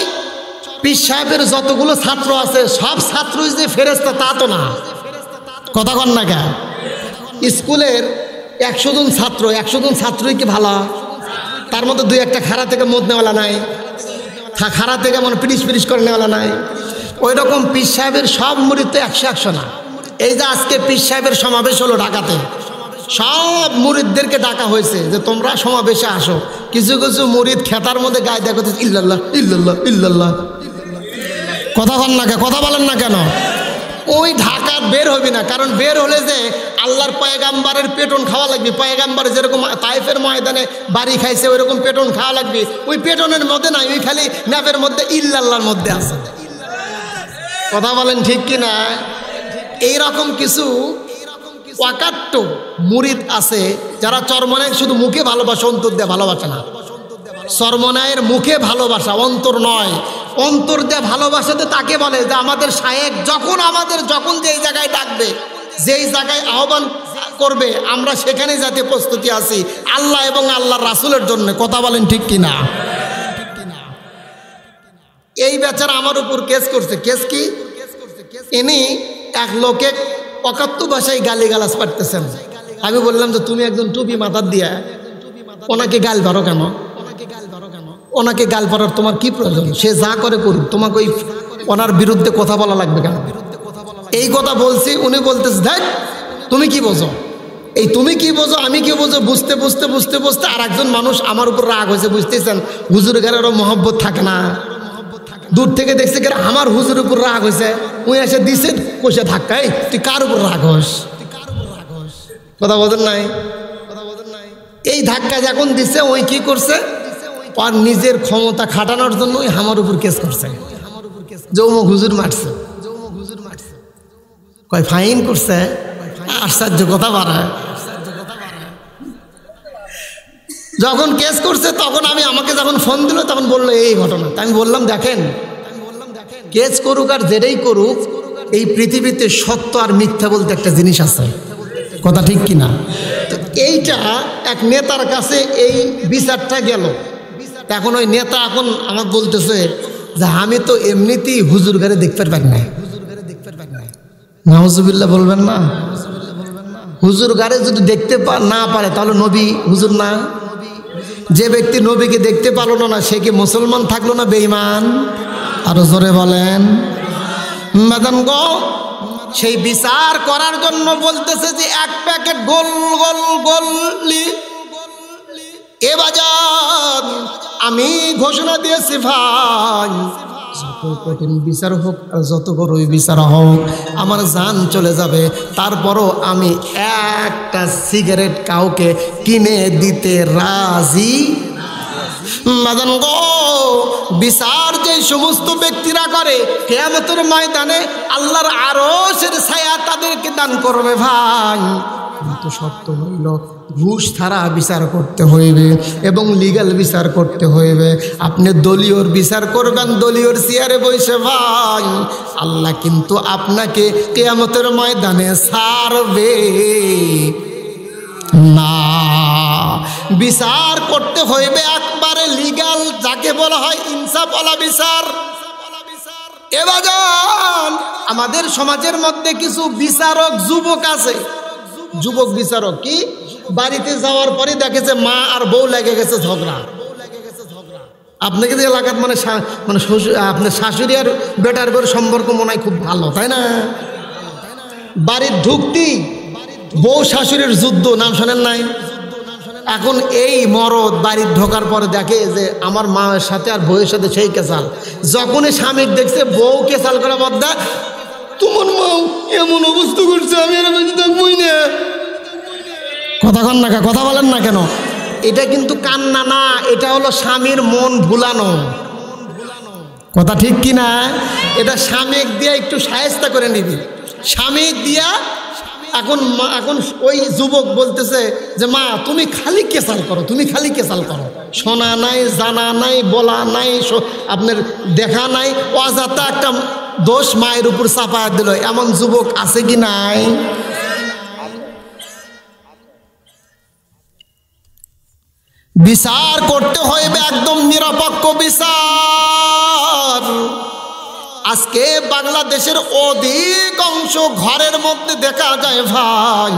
পীর সাহেবের যতগুলো ছাত্র আছে সব ছাত্রই যে ফেরেস্তা তা তো না কথা কন না কেন স্কুলের একশো জন ছাত্র একশো জন ছাত্রই কি ভালো তার মধ্যে দুই একটা খাড়া থেকে মদ নেওয়ালা নাই খাড়া থেকে মনে পিরিস পিরিস করে নেওয়ালা নাই ওই রকম পীর সাহেবের সব মরিত একশো একশো না এই যে আজকে পীর সাহেবের সমাবেশ হলো ঢাকাতে সব মুরিদদেরকে ডাকা হয়েছে যে তোমরা সমাবেশে আসো কিছু কিছু মুরিদ খেতার মধ্যে গায়ে দেখো ইল্লাল্লাহ ইল্লাল্লাহ ইল্লাল্লাহ কথা বল না কেন কথা বলেন না কেন ওই ঢাকা বের হবি না কারণ বের হলে যে আল্লাহর পয়গাম্বারের পেটন খাওয়া লাগবে পয়গাম্বার যেরকম তাইফের ময়দানে বাড়ি খাইছে ওই রকম পেটন খাওয়া লাগবে ওই পেটনের মধ্যে নাই ওই খালি ম্যাপের মধ্যে ইল্লাল্লাহর মধ্যে আছে কথা বলেন ঠিক কি না এইরকম কিছু ওয়াকাট্ট মুরিদ আছে যারা চর্মনায় শুধু মুখে ভালোবাসা অন্তর দেয়া ভালোবাসে না চর্মনায়ের মুখে ভালোবাসা অন্তর নয় অন্তর ভালোবাসা ভালোবাসাতে তাকে বলে যে আমাদের শায়েক যখন আমাদের যখন যেই জায়গায় ডাকবে যেই জায়গায় আহ্বান করবে আমরা সেখানে যাতে প্রস্তুতি আছি আল্লাহ এবং আল্লাহর রাসুলের জন্য কথা বলেন ঠিক কিনা এই বেচারা আমার উপর কেস করছে কেস কি এনি এক লোকে অকাত্য ভাষায় গালি গালাস পারতেছেন আমি বললাম যে তুমি একজন টুপি মাথার দিয়া ওনাকে গাল ধরো কেন ওনাকে গাল পারার তোমার কি প্রয়োজন সে যা করে করুক তোমাকে ওই ওনার বিরুদ্ধে কথা বলা লাগবে কেন এই কথা বলছি উনি বলতেছে দেখ তুমি কি বোঝো এই তুমি কি বোঝো আমি কি বোঝো বুঝতে বুঝতে বুঝতে বুঝতে আর একজন মানুষ আমার উপর রাগ হয়েছে বুঝতেছেন হুজুর ঘরেরও মহব্বত থাকে না দূর থেকে দেখছে কেন আমার হুজুর উপর রাগ হয়েছে উনি এসে দিছে কষে ধাক্কায় তুই কার উপর রাগ হস কথা বলেন নাই এই ধাক্কা যখন দিছে ওই কি করছে আর নিজের ক্ষমতা খাটানোর জন্য ওই হামার উপর কেস করছে যৌম হুজুর মারছে কয় ফাইন করছে আশ্চর্য কথা বাড়ায় যখন কেস করছে তখন আমি আমাকে যখন ফোন দিল তখন বলল এই ঘটনা আমি বললাম দেখেন কেস করুক আর যেটাই করুক এই পৃথিবীতে সত্য আর মিথ্যা বলতে একটা জিনিস আছে কথা ঠিক কিনা তো এইটা এক নেতার কাছে এই বিচারটা গেল এখন ওই নেতা এখন আমার বলতেছে যে আমি তো এমনিতেই হুজুর ঘরে দেখতে পারি না নাহজুবিল্লা বলবেন না হুজুর গারে যদি দেখতে না পারে তাহলে নবী হুজুর না যে ব্যক্তি নবীকে দেখতে পারল না সে কি মুসলমান থাকলো না বেইমান আরো জোরে বলেন সেই বিচার করার জন্য বলতেছে যে এক প্যাকেট গোল গোল গোলি এ বাজার আমি ঘোষণা দিয়েছি ভাই কঠিন বিচার হোক আর যত বড়ই বিচার হোক আমার যান চলে যাবে তারপরও আমি একটা সিগারেট কাউকে কিনে দিতে রাজি মাদান গো বিচার যে সমস্ত ব্যক্তিরা করে কেয়ামতের ময়দানে আল্লাহর আরশের ছায়া তাদেরকে দান করবে ভাই কিন্তু সত্য হইল ঘুষ ছাড়া বিচার করতে হইবে এবং লিগাল বিচার করতে হইবে আপনি দলীয়র বিচার করবেন দলীয়র চেয়ারে বসে ভাই আল্লাহ কিন্তু আপনাকে কেয়ামতের ময়দানে সারবে না বিচার করতে হইবে একবারে লিগাল যাকে বলা হয় ইনসাফওয়ালা বিচার এবার আমাদের সমাজের মধ্যে কিছু বিচারক যুবক আছে যুবক বিচারক কি বাড়িতে যাওয়ার পরে দেখেছে মা আর বউ লেগে গেছে ঝগড়া আপনাকে যে এলাকার মানে মানে আপনার শাশুড়ি আর বেটার বউর সম্পর্ক মনে হয় খুব ভালো তাই না বাড়ির ঢুকতি বউ শাশুড়ির যুদ্ধ নাম শোনেন নাই এখন এই মরদ বাড়ির ঢোকার পরে দেখে যে আমার মায়ের সাথে আর বউয়ের সাথে সেই কেসাল যখনই স্বামীর দেখছে বউ কেসাল করা বদ্দা তোমার মা এমন অবস্থা করছে আমি আর বেঁচে থাকবই না কথা কন না কথা বলেন না কেন এটা কিন্তু কান্না না এটা হলো স্বামীর মন ভুলানো কথা ঠিক কি না এটা স্বামীর দিয়া একটু সায়স্তা করে নিবি স্বামীর দিয়া এখন মা এখন ওই যুবক বলতেছে যে মা তুমি খালি কেসাল করো তুমি খালি কেসাল করো শোনা নাই জানা নাই বলা নাই আপনার দেখা নাই অজাতা একটা দোষ মায়ের উপর চাপা দিল এমন যুবক আছে কি নাই বিচার করতে হইবে একদম নিরপেক্ষ বিচার আজকে বাংলাদেশের অধিকাংশ ঘরের মধ্যে দেখা যায় ভাই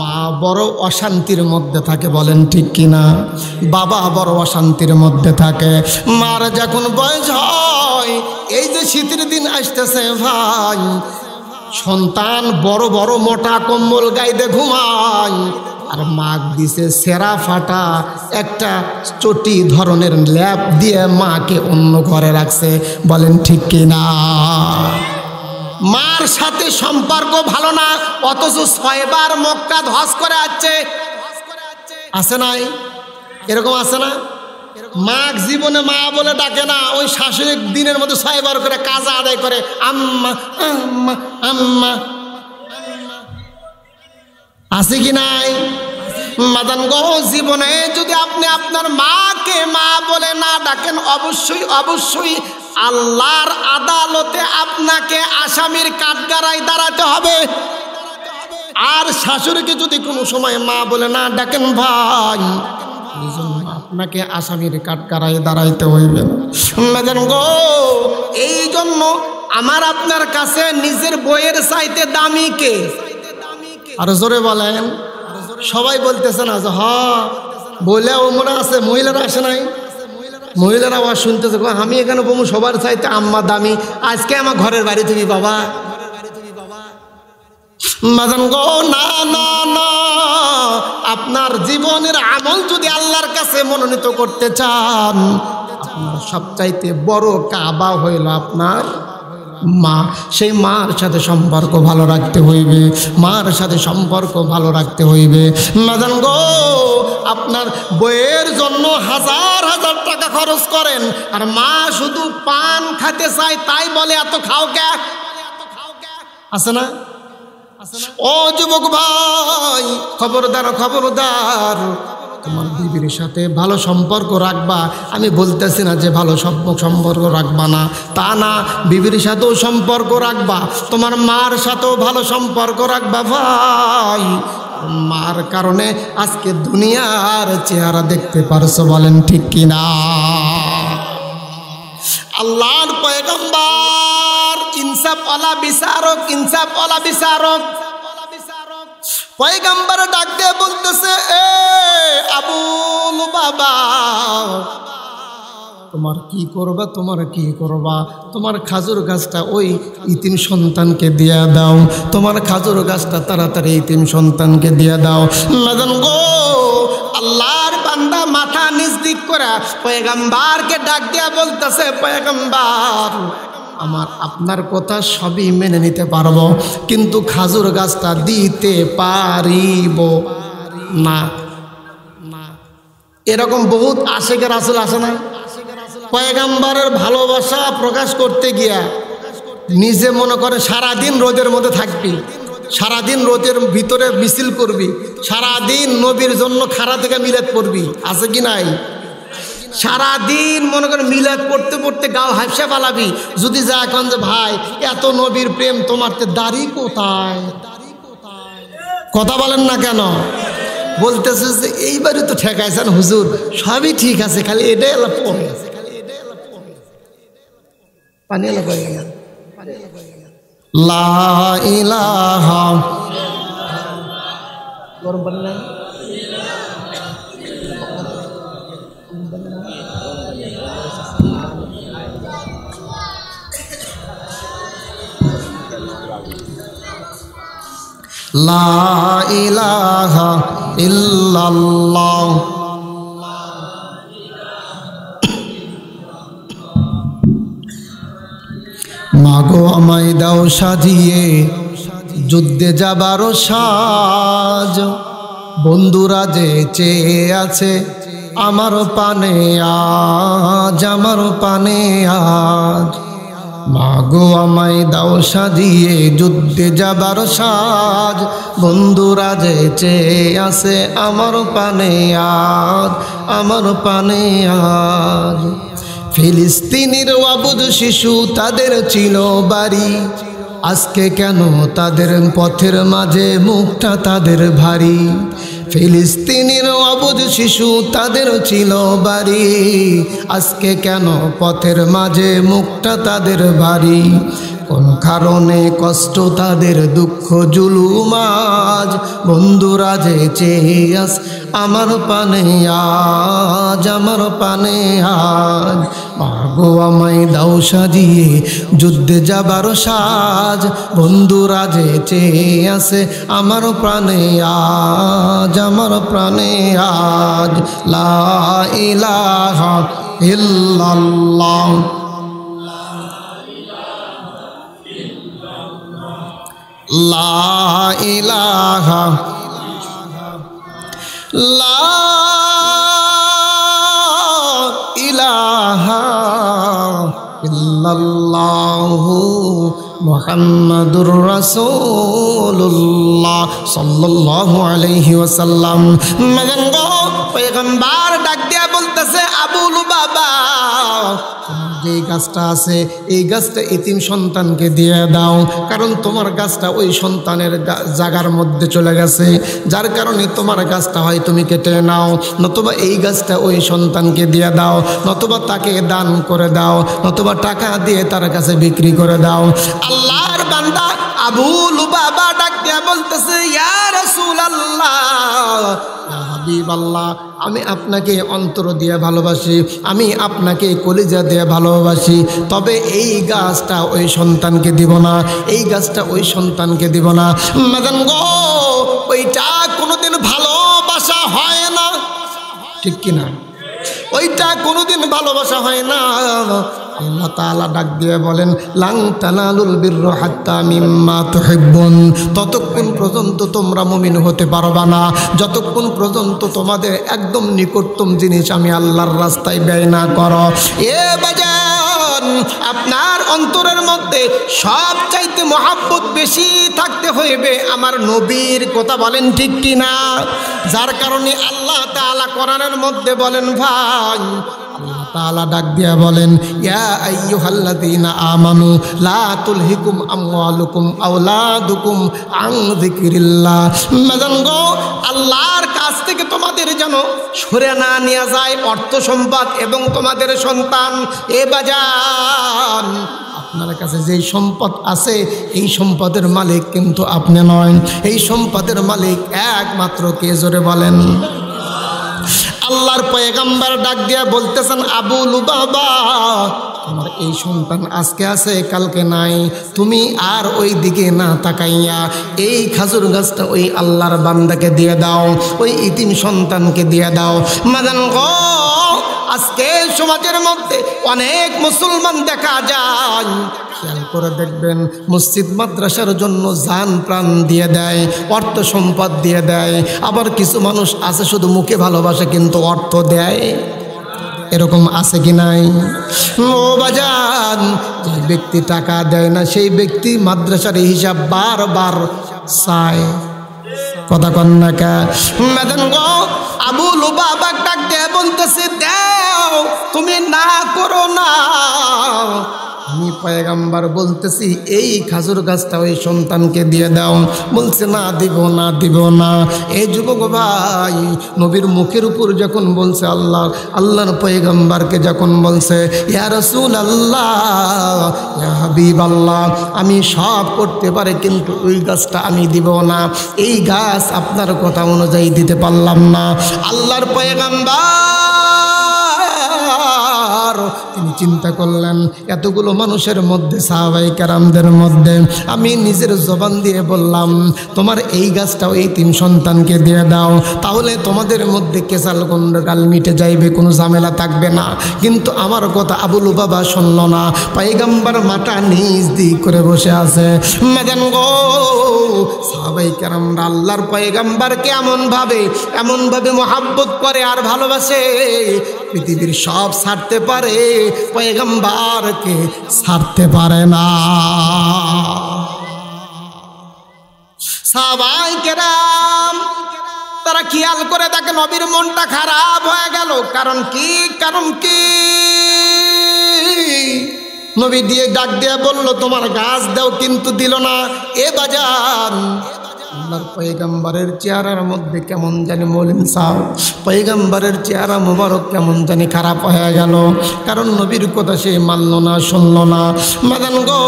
মা বড় অশান্তির মধ্যে থাকে বলেন ঠিক কিনা বাবা বড় অশান্তির মধ্যে থাকে মার যখন বয়স হয় এই যে শীতের দিন আসতেছে ভাই সন্তান বড় বড় মোটা কম্বল গাইতে ঘুমায় আর মাগ দিছে সেরা ফাটা একটা চটি ধরনের ল্যাপ দিয়ে মাকে অন্য ঘরে রাখছে বলেন ঠিক কিনা মার সাথে সম্পর্ক ভালো না অথচ ছয়বার মক্কা ধস করে আছে আছে নাই এরকম আছে না মা জীবনে মা বলে ডাকে না ওই শাশুড়ির দিনের মধ্যে ছয়বার করে কাজা আদায় করে আম্মা আম্মা আম্মা আছে কি নাই মাদানগঞ্জ জীবনে যদি আপনি আপনার মাকে মা বলে না ডাকেন অবশ্যই অবশ্যই আল্লাহর আদালতে আপনাকে আসামির কাঠগারায় দাঁড়াতে হবে আর শাশুড়িকে যদি কোনো সময় মা বলে না ডাকেন ভাই আপনাকে আসামির কাঠকারায় দাঁড়াইতে হইবে শুনবেন গো এই জন্য আমার আপনার কাছে নিজের বইয়ের চাইতে দামি কে আর জোরে বলেন সবাই বলতেছে না যে হ্যাঁ বলে ওমরা আছে মহিলারা আসে নাই মহিলারা আবার শুনতেছে আমি এখানে বমু সবার চাইতে আম্মা দামি আজকে আমার ঘরের বাড়ি তুমি বাবা না আপনার জীবনের আমল যদি আল্লাহর কাছে মনোনীত করতে চান সবচাইতে বড় কাবা হইল আপনার মা সেই মার সাথে সম্পর্ক ভালো রাখতে হইবে মার সাথে সম্পর্ক ভালো রাখতে হইবে মাদান গো আপনার বইয়ের জন্য হাজার হাজার টাকা খরচ করেন আর মা শুধু পান খাতে চায় তাই বলে এত খাও কে আছে না ও যুবক ভাই খবরদার খবরদার তোমার বিবির সাথে ভালো সম্পর্ক রাখবা আমি বলতেছি না যে ভালো সম্পর্ক রাখবা না তা না বিবির সাথেও সম্পর্ক রাখবা তোমার মার সাথেও ভালো সম্পর্ক রাখবা ভাই মার কারণে আজকে দুনিয়ার চেহারা দেখতে পারছো বলেন ঠিক কিনা আল্লাহর পয়গম্বার ইনসাফ অলা বিচারক ইনসাফ অলা বিচারক পয়গাম্বার ডাক দিয়ে বলতেছে এ আবুল বাবা তোমার কি করবা তোমার কি করবা তোমার খাজুর গাছটা ওই ইতিম সন্তানকে দিয়া দাও তোমার খাজুর গাছটা তাড়াতাড়ি ইতিম সন্তানকে দিয়া দাও মাদান গো আল্লাহর বান্দা মাথা নিজ দিক করা পয়গাম্বারকে ডাক দিয়া বলতেছে পয়গাম্বার আমার আপনার কথা সবই মেনে নিতে পারবো কিন্তু খাজুর গাছটা দিতে পারিব না এরকম বহুত আশেখের আসল আসে না পয়গাম্বারের ভালোবাসা প্রকাশ করতে গিয়া নিজে মনে করে সারাদিন রোদের মধ্যে থাকবি সারাদিন রোদের ভিতরে মিছিল করবি সারাদিন নবীর জন্য খাড়া থেকে মিলাদ পড়বি আছে কি নাই সারাদিন মনে করেন মিলাদ পড়তে পড়তে গাও হাফসা পালাবি যদি যা এখন যে ভাই এত নবীর প্রেম তোমার তো দাড়ি কোথায় কথা বলেন না কেন বলতেছে যে এইবারে তো ঠেকাইছেন হুজুর সবই ঠিক আছে খালি এটাই এলা পড়ে পানি এলা পড়ে গেল লা ইলাহা গরম পানি নাই মাগো আমায় দাও সাজিয়ে যুদ্ধে যাবারও সাজ বন্ধুরা যে চেয়ে আছে আমার পানে আজ আমার পানে আজ মাগো আমায় দাও সাজিয়ে যুদ্ধে যাবার সাজ বন্ধুরা চেয়ে আসে আমার পানে আজ আমার পানে আজ ফিলিস্তিনির অবুধ শিশু তাদের ছিল বাড়ি আজকে কেন তাদের পথের মাঝে মুখটা তাদের ভারী ফিলিস্তিনের অবুজ শিশু তাদের ছিল বাড়ি আজকে কেন পথের মাঝে মুখটা তাদের বাড়ি কোন কারণে কষ্ট তাদের দুঃখ জুলুমাজ বন্ধুরা যে চেয়াস আমার পানে আজ আমার পানে আজ মাগো আমায় দাও সাজিয়ে যুদ্ধে যাবার সাজ বন্ধুরা যে চেয়ে আসে আমার প্রাণে আজ আমার প্রাণে আজ লা ইলাহা ইল্লাল্লাহ لا الہ لا الہ الا اللہ محمد الرسول اللہ صلی اللہ علیہ وسلم پیغمبار ڈاک دیا بلتا سے ابو لبابا আপনি এই গাছটা আছে এই গাছটা এতিম সন্তানকে দিয়ে দাও কারণ তোমার গাছটা ওই সন্তানের জাগার মধ্যে চলে গেছে যার কারণে তোমার গাছটা হয় তুমি কেটে নাও নতুবা এই গাছটা ওই সন্তানকে দিয়ে দাও নতুবা তাকে দান করে দাও নতুবা টাকা দিয়ে তার কাছে বিক্রি করে দাও আল্লাহর বান্দা আবু লুবাবা ডাকিয়া বলতেছে ইয়া রাসূলুল্লাহ হাবিব আল্লাহ আমি আপনাকে অন্তর দিয়ে ভালোবাসি আমি আপনাকে কলিজা দিয়ে ভালোবাসি তবে এই গাছটা ওই সন্তানকে দিব না এই গাছটা ওই সন্তানকে দিব না গো ওইটা কোনোদিন ভালোবাসা হয় না ঠিক কিনা ওইটা কোনোদিন ভালোবাসা হয় না আল্লাহ তালা ডাক দিয়ে বলেন লাং তানালুল বীর হাত্তা মিম্মা তোহেব্বন ততক্ষণ পর্যন্ত তোমরা মমিন হতে পারবা না যতক্ষণ পর্যন্ত তোমাদের একদম নিকটতম জিনিস আমি আল্লাহর রাস্তায় ব্যয় না করো এ বাজান আপনার অন্তরের মধ্যে সব চাইতে মহাব্বত বেশি থাকতে হইবে আমার নবীর কথা বলেন ঠিক কি না যার কারণে আল্লাহ তালা কোরআনের মধ্যে বলেন ভাই তালা ডাক দিয়া বলেন ইয়া আমানু লা তুলহিকুম আমওয়ালুকুম আওলাদুকুম আং যিকিরিল্লাহ আল্লাহর কাছ থেকে তোমাদের যেন সরে না নেওয়া যায় অর্থ সম্পদ এবং তোমাদের সন্তান এ বাজান আপনার কাছে যেই সম্পদ আছে এই সম্পদের মালিক কিন্তু আপনি নয় এই সম্পদের মালিক একমাত্র কে জোরে বলেন আল্লাহর পয়গাম্বার ডাক দিয়া বলতেছেন আবু লুবাবা আমার এই সন্তান আজকে আছে কালকে নাই তুমি আর ওই দিকে না তাকাইয়া এই খাজুর গাছটা ওই আল্লাহর বান্দাকে দিয়ে দাও ওই ইতিম সন্তানকে দিয়ে দাও মাদান গ আজকে সমাজের মধ্যে অনেক মুসলমান দেখা যায় খেয়াল করে দেখবেন মসজিদ মাদ্রাসার জন্য যান প্রাণ দিয়ে দেয় অর্থ সম্পদ দিয়ে দেয় আবার কিছু মানুষ আছে শুধু মুখে ভালোবাসে কিন্তু অর্থ দেয় এরকম আছে কি নাই ও বাজান যে ব্যক্তি টাকা দেয় না সেই ব্যক্তি মাদ্রাসার হিসাব বারবার চায় কথা কন্যাকা ম্যাডাম গো আবু ডাক দেয় বলতেছে দেও তুমি না করো না আমি পয়গাম্বার বলতেছি এই খাজুর গাছটা ওই সন্তানকে দিয়ে দাও বলছে না দিব না দিব না এ যুবক ভাই নবীর মুখের উপর যখন বলছে আল্লাহ আল্লাহর পয়গাম্বারকে যখন বলছে ইয়া রসুল আল্লাহ আল্লাহ আমি সব করতে পারে কিন্তু ওই গাছটা আমি দিব না এই গাছ আপনার কথা অনুযায়ী দিতে পারলাম না আল্লাহর পয়গাম্বার চিন্তা করলেন এতগুলো মানুষের মধ্যে সাহাবাই কারামদের মধ্যে আমি নিজের জবান দিয়ে বললাম তোমার এই গাছটাও এই তিন সন্তানকে দিয়ে দাও তাহলে তোমাদের মধ্যে কেসাল গন্ডগাল মিটে যাইবে কোনো ঝামেলা থাকবে না কিন্তু আমার কথা আবুলু বাবা শুনল না পাইগাম্বার মাটা নিজ দিক করে বসে আছে গো সাহাবাই কারামরা আল্লাহর পায়গাম্বারকে এমনভাবে এমনভাবে মহাব্বত করে আর ভালোবাসে পৃথিবীর সব সারতে পারে পয়গম্বারকে সারতে পারে না সবাই কেরাম তারা খেয়াল করে তাকে নবীর মনটা খারাপ হয়ে গেল কারণ কি কারণ কি নবী দিয়ে ডাক দিয়ে বললো তোমার গাছ দাও কিন্তু দিল না এ বাজার আল্লাহর চেহারার মধ্যে কেমন জানি মলিন সাহ পয়গাম্বারের চেহারা মোবারক কেমন জানি খারাপ হয়ে গেল কারণ নবীর কথা সে মানল না শুনল না মাদান গো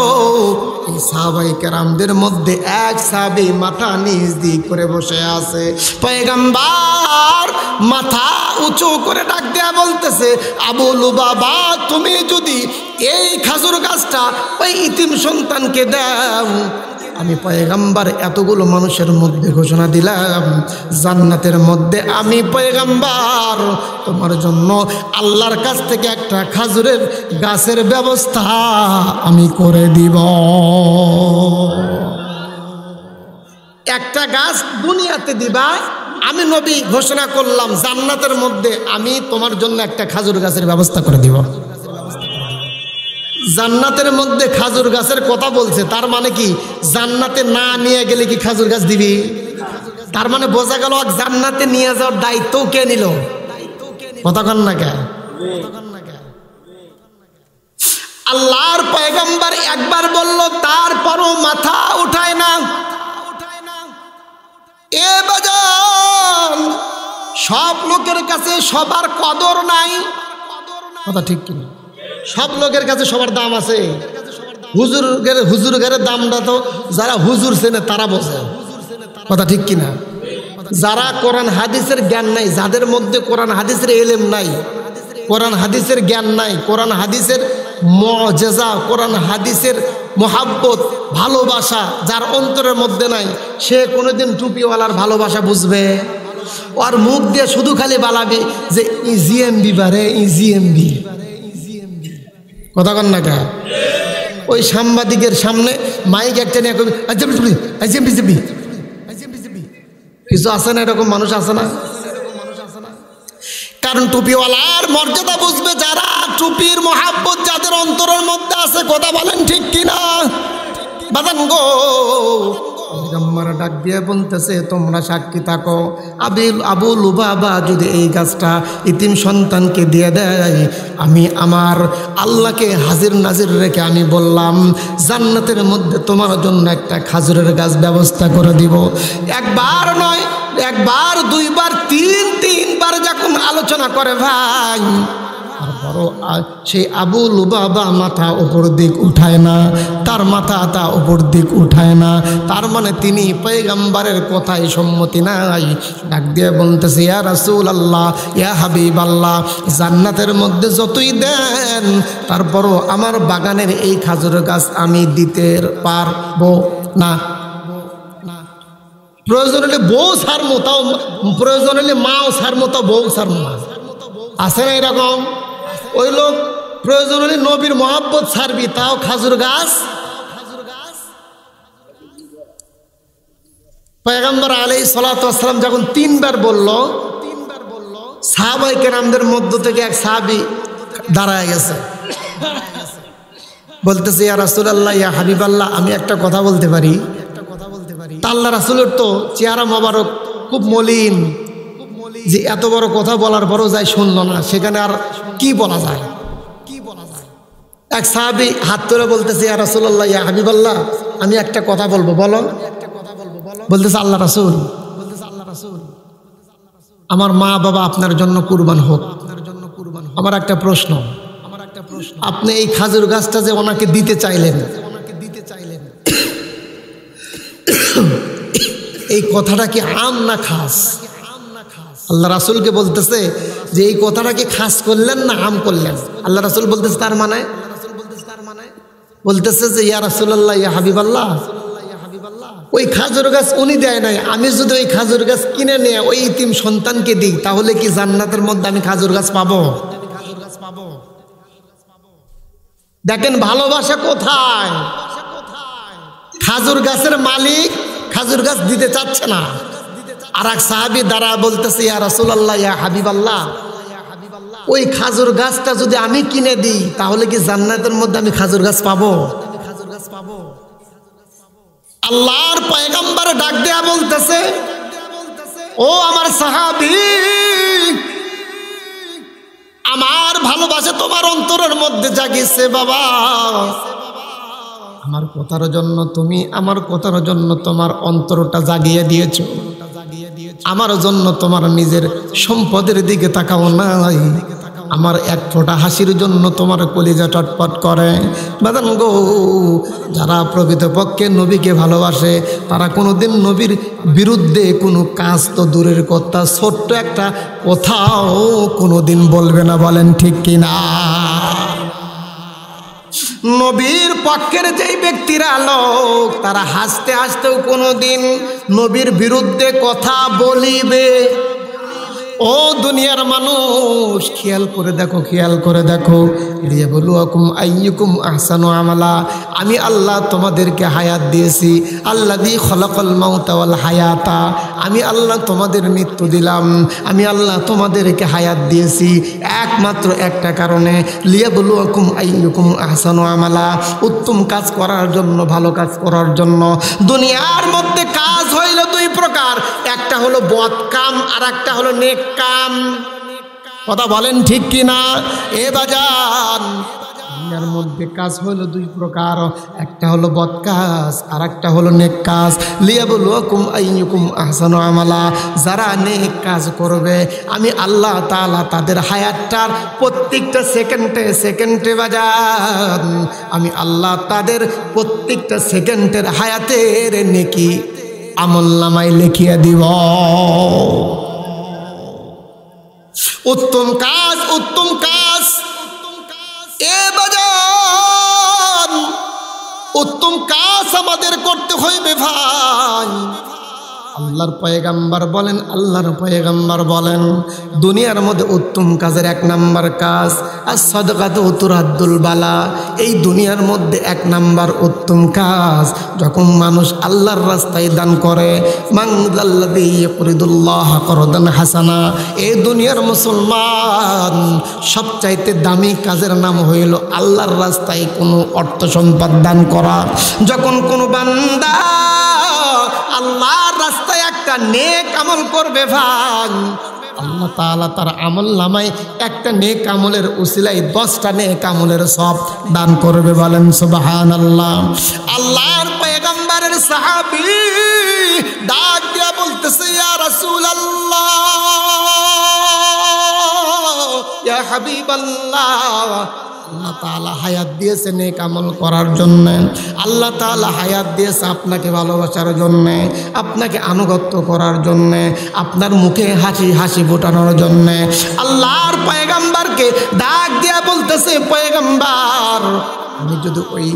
এই মধ্যে এক সাবে মাথা নিজ দিক করে বসে আছে পয়গাম্বার মাথা উঁচু করে ডাক দেয়া বলতেছে আবুলু বাবা তুমি যদি এই খাজুর গাছটা ওই ইতিম সন্তানকে দাও আমি পয়গাম্বার এতগুলো মানুষের মধ্যে ঘোষণা দিলাম জান্নাতের মধ্যে আমি পয়গাম্বার তোমার জন্য আল্লাহর কাছ থেকে একটা খাজুরের গাছের ব্যবস্থা আমি করে দিব একটা গাছ দুনিয়াতে দিবা আমি নবী ঘোষণা করলাম জান্নাতের মধ্যে আমি তোমার জন্য একটা খাজুর গাছের ব্যবস্থা করে দিব জান্নাতের মধ্যে খাজুর গাছের কথা বলছে তার মানে কি জান্নাতে না নিয়ে গেলে কি খাজুর গাছ দিবি তার মানে বোঝা গেল জান্নাতে নিয়ে যাওয়ার দায়িত্ব কে নিল কতক্ষণ না কেন আল্লাহর পয়গম্বর একবার বলল তারপরও মাথা উঠায় না এ বাজার সব লোকের কাছে সবার কদর নাই কথা ঠিক কিনা সব লোকের কাছে সবার দাম আছে হুজুর হুজুর ঘরের দামটা তো যারা হুজুর সেনে তারা বসে কথা ঠিক কিনা যারা কোরআন হাদিসের জ্ঞান নাই যাদের মধ্যে কোরআন হাদিসের এলেম নাই কোরআন হাদিসের জ্ঞান নাই কোরআন হাদিসের মজেজা কোরআন হাদিসের মোহাব্বত ভালোবাসা যার অন্তরের মধ্যে নাই সে কোনোদিন টুপিওয়ালার ভালোবাসা বুঝবে আর মুখ দিয়ে শুধু খালি বালাবে যে ইজিএমবি বারে ইজিএমবি কথা কন না কা ওই সাংবাদিকের সামনে মাইক একটা নিয়ে কবি আইসিএমপিসিপি আইসিএমপিসিপি কিছু আছে না এরকম মানুষ আছে না কারণ টুপিওয়ালার মর্যাদা বুঝবে যারা টুপির মহাব্বত যাদের অন্তরের মধ্যে আছে কথা বলেন ঠিক কিনা বাদান গো পেগম্বর ডাক দিয়ে বলতেছে তোমরা সাক্ষী থাকো আবিল আবুল বাবা যদি এই গাছটা ইতিম সন্তানকে দিয়ে দেয় আমি আমার আল্লাহকে হাজির নাজির রেখে আমি বললাম জান্নাতের মধ্যে তোমার জন্য একটা খাজুরের গাছ ব্যবস্থা করে দিব একবার নয় একবার দুইবার তিন তিনবার যখন আলোচনা করে ভাই ধরো সেই আবু লুবাবা মাথা ওপর দিক উঠায় না তার মাথা তা ওপর দিক উঠায় না তার মানে তিনি পেগাম্বারের কথায় সম্মতি নাই ডাক দিয়ে বলতেছে ইয়া রাসুল আল্লাহ ইয়া হাবিব আল্লাহ জান্নাতের মধ্যে যতই দেন তারপরও আমার বাগানের এই খাজুর গাছ আমি দিতে পারবো না প্রয়োজন হলে বউ সারমো তাও প্রয়োজন হলে মাও সারমো তাও বউ সারমো আছে না এরকম ওই লোক প্রয়োজন হলে নবীর মহাব্বত ছাড়বি তাও খাজুর গাছ পয়গম্বর আলাই সালাতাম যখন তিনবার বলল তিনবার বলল সাহাবাই কেরামদের মধ্য থেকে এক সাহাবি দাঁড়ায় গেছে বলতেছে ইয়া আল্লাহ ইয়া আল্লাহ আমি একটা কথা বলতে পারি একটা কথা বলতে পারি আল্লাহ রাসুলের তো চেহারা মোবারক খুব মলিন যে এত বড় কথা বলার পরও যাই শুনলো না সেখানে আর কি বলা যায় কি বলা যায় এক সাহাবি হাত তুলে বলতেছে ইয়া রাসুল্লাহ ইয়া হাবিবাল্লাহ আমি একটা কথা বলবো বলো বলতেছে আল্লাহ রাসুল আমার মা বাবা আপনার জন্য কুরবান হোক আপনার জন্য কুরবান আমার একটা প্রশ্ন আমার একটা প্রশ্ন আপনি এই খাজুর গাছটা যে ওনাকে দিতে চাইলেন ওনাকে দিতে চাইলেন এই কথাটা কি আম না খাস আল্লাহ রাসুলকে বলতেছে যে এই কথাটাকে খাস করলেন না আম করলেন আল্লাহ রাসুল বলতেছে তার মানে বলতেছে যে ইয়া রাসুল্লাহ ইয়া হাবিবাল্লাহ ওই খাজুর গাছ উনি দেয় নাই আমি যদি ওই খাজুর গাছ কিনে নিয়ে ওই ইতিম সন্তানকে দিই তাহলে কি জান্নাতের মধ্যে আমি খাজুর গাছ পাবো দেখেন ভালোবাসা কোথায় খাজুর গাছের মালিক খাজুর গাছ দিতে চাচ্ছে না আর এক সাহাবি দ্বারা বলতেছে ইয়া রাসুলাল্লাহ ইয়া হাবিবাল্লাহ ওই খাজুর গাছটা যদি আমি কিনে দিই তাহলে কি জান্নাতের মধ্যে আমি খাজুর গাছ পাবো খাজুর গাছ পাবো আল্লাহর পয়গম্বর ডাক দেয়া বলতেছে ও আমার সাহাবি আমার ভালোবাসে তোমার অন্তরের মধ্যে জাগিছে বাবা আমার কথার জন্য তুমি আমার কথার জন্য তোমার অন্তরটা জাগিয়ে দিয়েছো আমার জন্য তোমার নিজের সম্পদের দিকে তাকাও নাই আমার এক ফোঁটা হাসির জন্য তোমার কলিজা টটপট করে বেদান গো যারা প্রকৃতপক্ষে নবীকে ভালোবাসে তারা কোনোদিন নবীর বিরুদ্ধে কোনো কাজ তো দূরের কথা ছোট্ট একটা কথাও কোনোদিন বলবে না বলেন ঠিক কিনা নবীর পক্ষের যেই ব্যক্তিরা লোক তারা হাসতে হাসতেও কোনো দিন নবীর বিরুদ্ধে কথা বলিবে ও দুনিয়ার মানুষ খেয়াল করে দেখো খেয়াল করে দেখো লিয়ে বলু হকুম আইয়ুকুম আহসানু আমালা আমি আল্লাহ তোমাদেরকে হায়াত দিয়েছি আল্লাহ দি খলকল মাউতাওয়াল হায়াতা আমি আল্লাহ তোমাদের মৃত্যু দিলাম আমি আল্লাহ তোমাদেরকে হায়াত দিয়েছি একমাত্র একটা কারণে লিয়ে বলু হকুম আইয়ুকুম আহসানু আমালা উত্তম কাজ করার জন্য ভালো কাজ করার জন্য দুনিয়ার মধ্যে কাজ হইল দুই প্রকার একটা হলো বদকাম আর একটা হলো নেক কাম কথা বলেন ঠিক কিনা এ বাজান দুনিয়ার মধ্যে কাজ হলো দুই প্রকার একটা হলো বদ কাজ আর একটা হলো নেক কাজ লিয়াবুল হুকুম আইনুকুম আহসানু আমালা যারা নেক কাজ করবে আমি আল্লাহ তালা তাদের হায়াতটার প্রত্যেকটা সেকেন্ডে সেকেন্ডে বাজান আমি আল্লাহ তাদের প্রত্যেকটা সেকেন্ডের হায়াতের নেকি আমল নামায় লিখিয়া দিব উত্তম কাজ উত্তম কাজ এ বাজার উত্তম কাজ আমাদের করতে হইবে ভাই আল্লাহর পয়েগাম্বার বলেন আল্লাহর পয়েগাম্বার বলেন দুনিয়ার মধ্যে উত্তম কাজের এক নাম্বার কাজ আর সদকাতে আব্দুল বালা এই দুনিয়ার মধ্যে এক নাম্বার উত্তম কাজ যখন মানুষ আল্লাহর রাস্তায় দান করে মাংদাল্লাহ করদান হাসানা এই দুনিয়ার মুসলমান সবচাইতে দামি কাজের নাম হইল আল্লাহর রাস্তায় কোনো অর্থ সম্পাদ দান করা যখন কোনো বান্দা আল্লাহ একটা নেক আমল করবে ভাই আল্লাহ তালা তার আমল নামায় একটা নেক আমলের উসিলাই দশটা নেক আমলের সব দান করবে বলেন সুবাহান আল্লাহ আল্লাহর পেগম্বারের সাহাবি ডাক দিয়া বলতেছে ইয়া রাসূলুল্লাহ ইয়া হাবিবাল্লাহ আল্লাহ তালা হায়াত দিয়েছে নেক কামল করার জন্য আল্লাহ তালা হায়াত দিয়েছে আপনাকে ভালোবাসার জন্যে আপনাকে আনুগত্য করার জন্যে আপনার মুখে হাসি হাসি ফোটানোর জন্যে আল্লাহর পয়গাম্বারকে ডাক দিয়া বলতেছে পয়গাম্বার আমি যদি ওই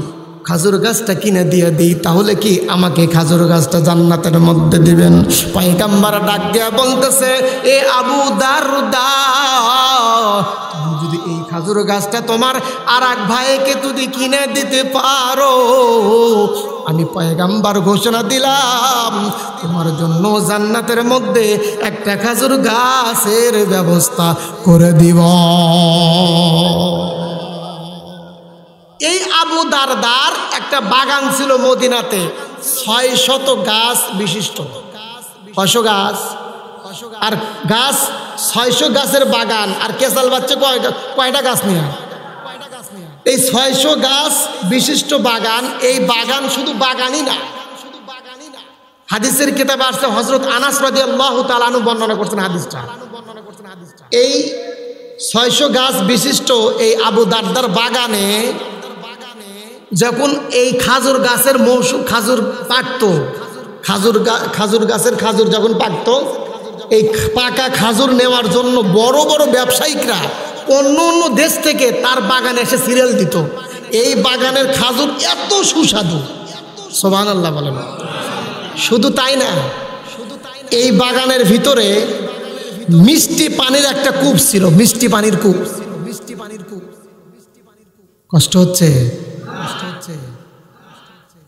খাজুর গাছটা কিনে দিয়ে দিই তাহলে কি আমাকে খাজুর গাছটা জান্নাতের মধ্যে দিবেন পাইকাম্বারা ডাক দেয়া বলতেছে এ আবু দারুদা যদি এই খাজুর গাছটা তোমার আর এক ভাইকে তুমি কিনে দিতে পারো আমি পয়গাম্বার ঘোষণা দিলাম তোমার জন্য জান্নাতের মধ্যে একটা খাজুর গাছের ব্যবস্থা করে দিব এই আবু দারদার একটা বাগান ছিল মদিনাতে ছয় শত গাছ বিশিষ্ট কশো গাছ আর গাছ ছয়শো গাছের বাগান আর কেসাল বাচ্চা কয়টা কয়টা গাছ নিয়ে এই ছয়শো গাছ বিশিষ্ট বাগান এই বাগান শুধু বাগানই না হাদিসের কিতাবে আসছে হজরত আনাস রাজি আল্লাহ তালানু বর্ণনা করছেন হাদিসটা এই ছয়শো গাছ বিশিষ্ট এই আবু দারদার বাগানে যখন এই খাজুর গাছের মৌসুম খাজুর পাকত খাজুর খাজুর গাছের খাজুর যখন পাকত এই পাকা খাজুর নেওয়ার জন্য বড় বড় ব্যবসায়িকরা অন্য অন্য দেশ থেকে তার বাগানে এসে সিরিয়াল দিত এই বাগানের খাজুর এত সুস্বাদু সোভান আল্লাহ বলেন শুধু তাই না এই বাগানের ভিতরে মিষ্টি পানির একটা কূপ ছিল মিষ্টি পানির কূপ মিষ্টি পানির কূপ কষ্ট হচ্ছে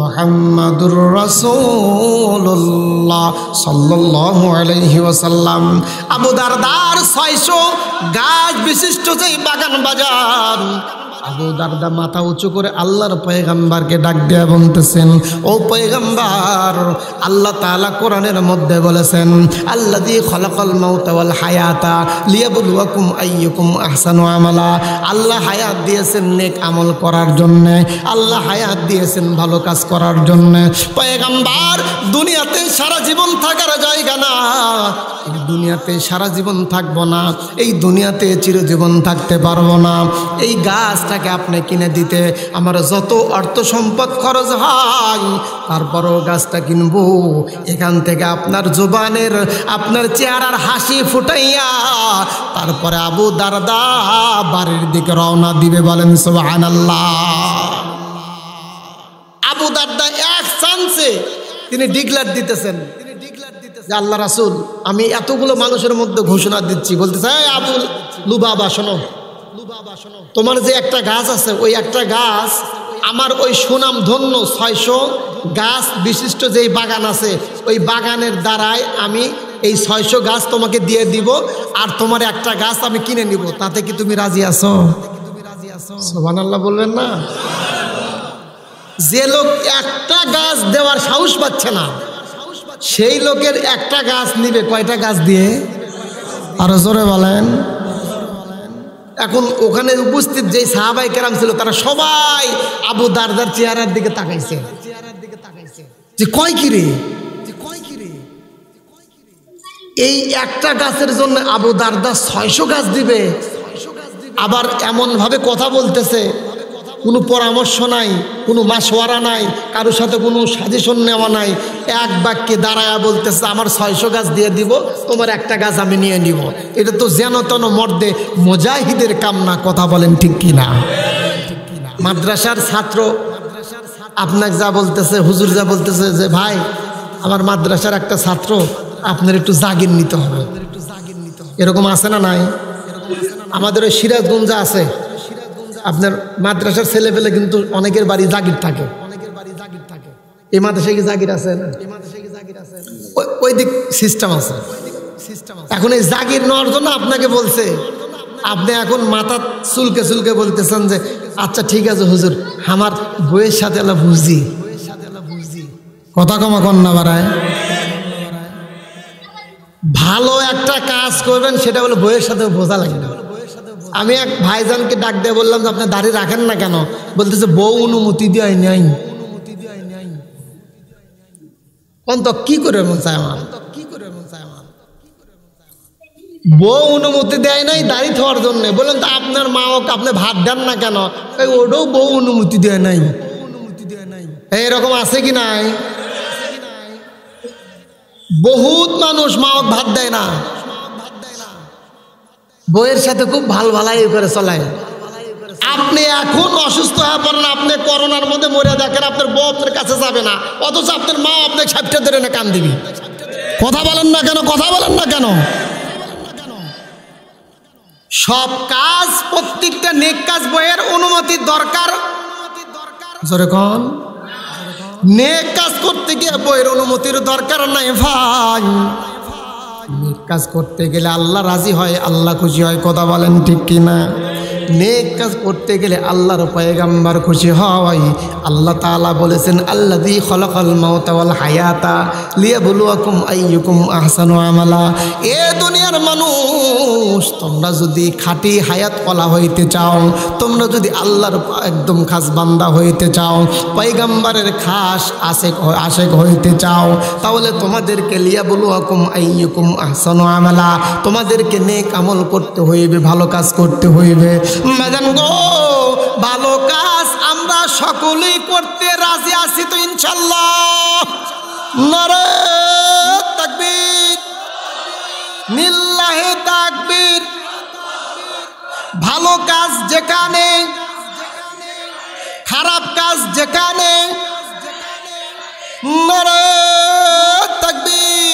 মোহাম্মদুর রসুল্লাহ সাল্লাহ আলহি ওসাল্লাম আবুদারদার ছয়শো গাছ বিশিষ্ট সেই বাগান বাজার আবু দারদা মাথা উঁচু করে আল্লাহর পয়গাম্বারকে ডাক দেয়া বলতেছেন ও পয়গাম্বার আল্লাহ তালা কোরআনের মধ্যে বলেছেন আল্লাহ দিয়ে খলকল মৌতাল হায়াতা লিয়াবুল হকুম আইয়ুকুম আহসানু আমলা আল্লাহ হায়াত দিয়েছেন নেক আমল করার জন্যে আল্লাহ হায়াত দিয়েছেন ভালো কাজ করার জন্যে পয়গাম্বার দুনিয়াতে সারা জীবন থাকার জায়গা না দুনিয়াতে সারা জীবন থাকবো না এই দুনিয়াতে চিরজীবন থাকতে পারবো না এই গাছটা বাচ্চাকে আপনি কিনে দিতে আমার যত অর্থ সম্পদ খরচ হয় তারপরও গাছটা কিনব এখান থেকে আপনার জোবানের আপনার চেহারার হাসি ফুটাইয়া তারপরে আবু দারদা বাড়ির দিকে রওনা দিবে বলেন সোহান আবু দারদা এক চান্সে তিনি ডিগলার দিতেছেন আল্লাহ রাসুল আমি এতগুলো মানুষের মধ্যে ঘোষণা দিচ্ছি বলতে চাই আবুল লুবাবা শোনো তোমার যে একটা গাছ আছে ওই একটা গাছ আমার ওই সুনাম ধন্য ছয়শো গাছ বিশিষ্ট যেই বাগান আছে ওই বাগানের দ্বারায় আমি এই ছয়শো গাছ তোমাকে দিয়ে দিব আর তোমার একটা গাছ আমি কিনে নিব তাতে কি তুমি রাজি আছো সোহান আল্লাহ বলবেন না যে লোক একটা গাছ দেওয়ার সাহস পাচ্ছে না সেই লোকের একটা গাছ নিবে কয়টা গাছ দিয়ে আরো জোরে বলেন এখন ওখানে উপস্থিত যে সাহাবাই কেরাম ছিল তারা সবাই আবু দারদার চেহারার দিকে তাকাইছে যে কয় কিরে এই একটা গাছের জন্য আবু দারদা ছয়শো গাছ দিবে আবার এমনভাবে কথা বলতেছে কোনো পরামর্শ নাই কোনো মাসোয়ারা নাই কারোর সাথে কোনো সাজেশন নেওয়া নাই এক বাক্যে দাঁড়ায়া বলতেছে আমার ছয়শো গাছ দিয়ে দিব তোমার একটা গাছ আমি নিয়ে নিব এটা তো যেন তেন মর্দে মোজাহিদের কামনা কথা বলেন ঠিক কিনা মাদ্রাসার ছাত্র আপনাকে যা বলতেছে হুজুর যা বলতেছে যে ভাই আমার মাদ্রাসার একটা ছাত্র আপনার একটু জাগির নিতে হবে এরকম আছে না নাই আমাদের ওই সিরাজগঞ্জে আছে আপনার মাদ্রাসার ছেলে পেলে কিন্তু অনেকের বাড়ি জাগির থাকে অনেকের বাড়ি জাগির থাকে এই মাদ্রাসায় কি জাগির আছে না এই মাদ্রাসায় কি জাগির আছে ওই দিক সিস্টেম আছে এখন এই জাগির নেওয়ার জন্য আপনাকে বলছে আপনি এখন মাথা চুলকে চুলকে বলতেছেন যে আচ্ছা ঠিক আছে হুজুর আমার বইয়ের সাথে আল্লাহ বুঝি কথা কমা কন্যা বাড়ায় ভালো একটা কাজ করবেন সেটা হলো বইয়ের সাথে বোঝা লাগে না আমি এক ভাইজানকে ডাক দিয়ে বললাম যে আপনার দাড়ি রাখেন না কেন বলতেছে বউ অনুমতি দেয় নাই অন্ত কি করে মন চাই আমার বউ অনুমতি দেয় নাই দাড়ি থওয়ার জন্য বললাম তো আপনার মা ওকে আপনি ভাত দেন না কেন এই ওটাও বউ অনুমতি দেয় নাই এরকম আছে কি নাই বহুত মানুষ মা ভাত দেয় না বইয়ের সাথে খুব ভাল ভালাই করে চলায় আপনি এখন অসুস্থ হয়ে পড়েন আপনি করোনার মধ্যে মরে দেখেন আপনার বউ আপনার কাছে যাবে না অথচ আপনার মা আপনার সাপটা ধরে না কান দিবি কথা বলেন না কেন কথা বলেন না কেন সব কাজ প্রত্যেকটা নেক কাজ বইয়ের অনুমতি দরকার যেরকম নেক কাজ করতে গিয়ে বইয়ের অনুমতির দরকার নাই ভাই কাজ করতে গেলে আল্লাহ রাজি হয় আল্লাহ খুশি হয় কথা বলেন ঠিক কিনা নেক কাজ করতে গেলে আল্লাহর পয়গাম্বার খুশি হয় আল্লাহ তালা বলেছেন আল্লা দি খলকল মাওতাল হায়াতা লিয়া বলু বলুয়াকুম আইয়ুকুম আহসানু আমালা এ দুনিয়ার মানুষ তোমরা যদি খাঁটি হায়াত কলা হইতে চাও তোমরা যদি আল্লাহর একদম খাস বান্দা হইতে চাও পয়গাম্বারের খাস আশেক আশেক হইতে চাও তাহলে তোমাদেরকে লিয়া বলু বলুয়াকুম আইয়ুকুম আহসানু আমালা তোমাদেরকে নেক আমল করতে হইবে ভালো কাজ করতে হইবে ম্যাডাম গো ভালো কাজ আমরা সকলেই করতে রাজি আছি তো ইনশাল্লাহ নিল্লাহে তাকবীর ভালো কাজ যেখানে খারাপ কাজ যেখানে নরে তাকবীর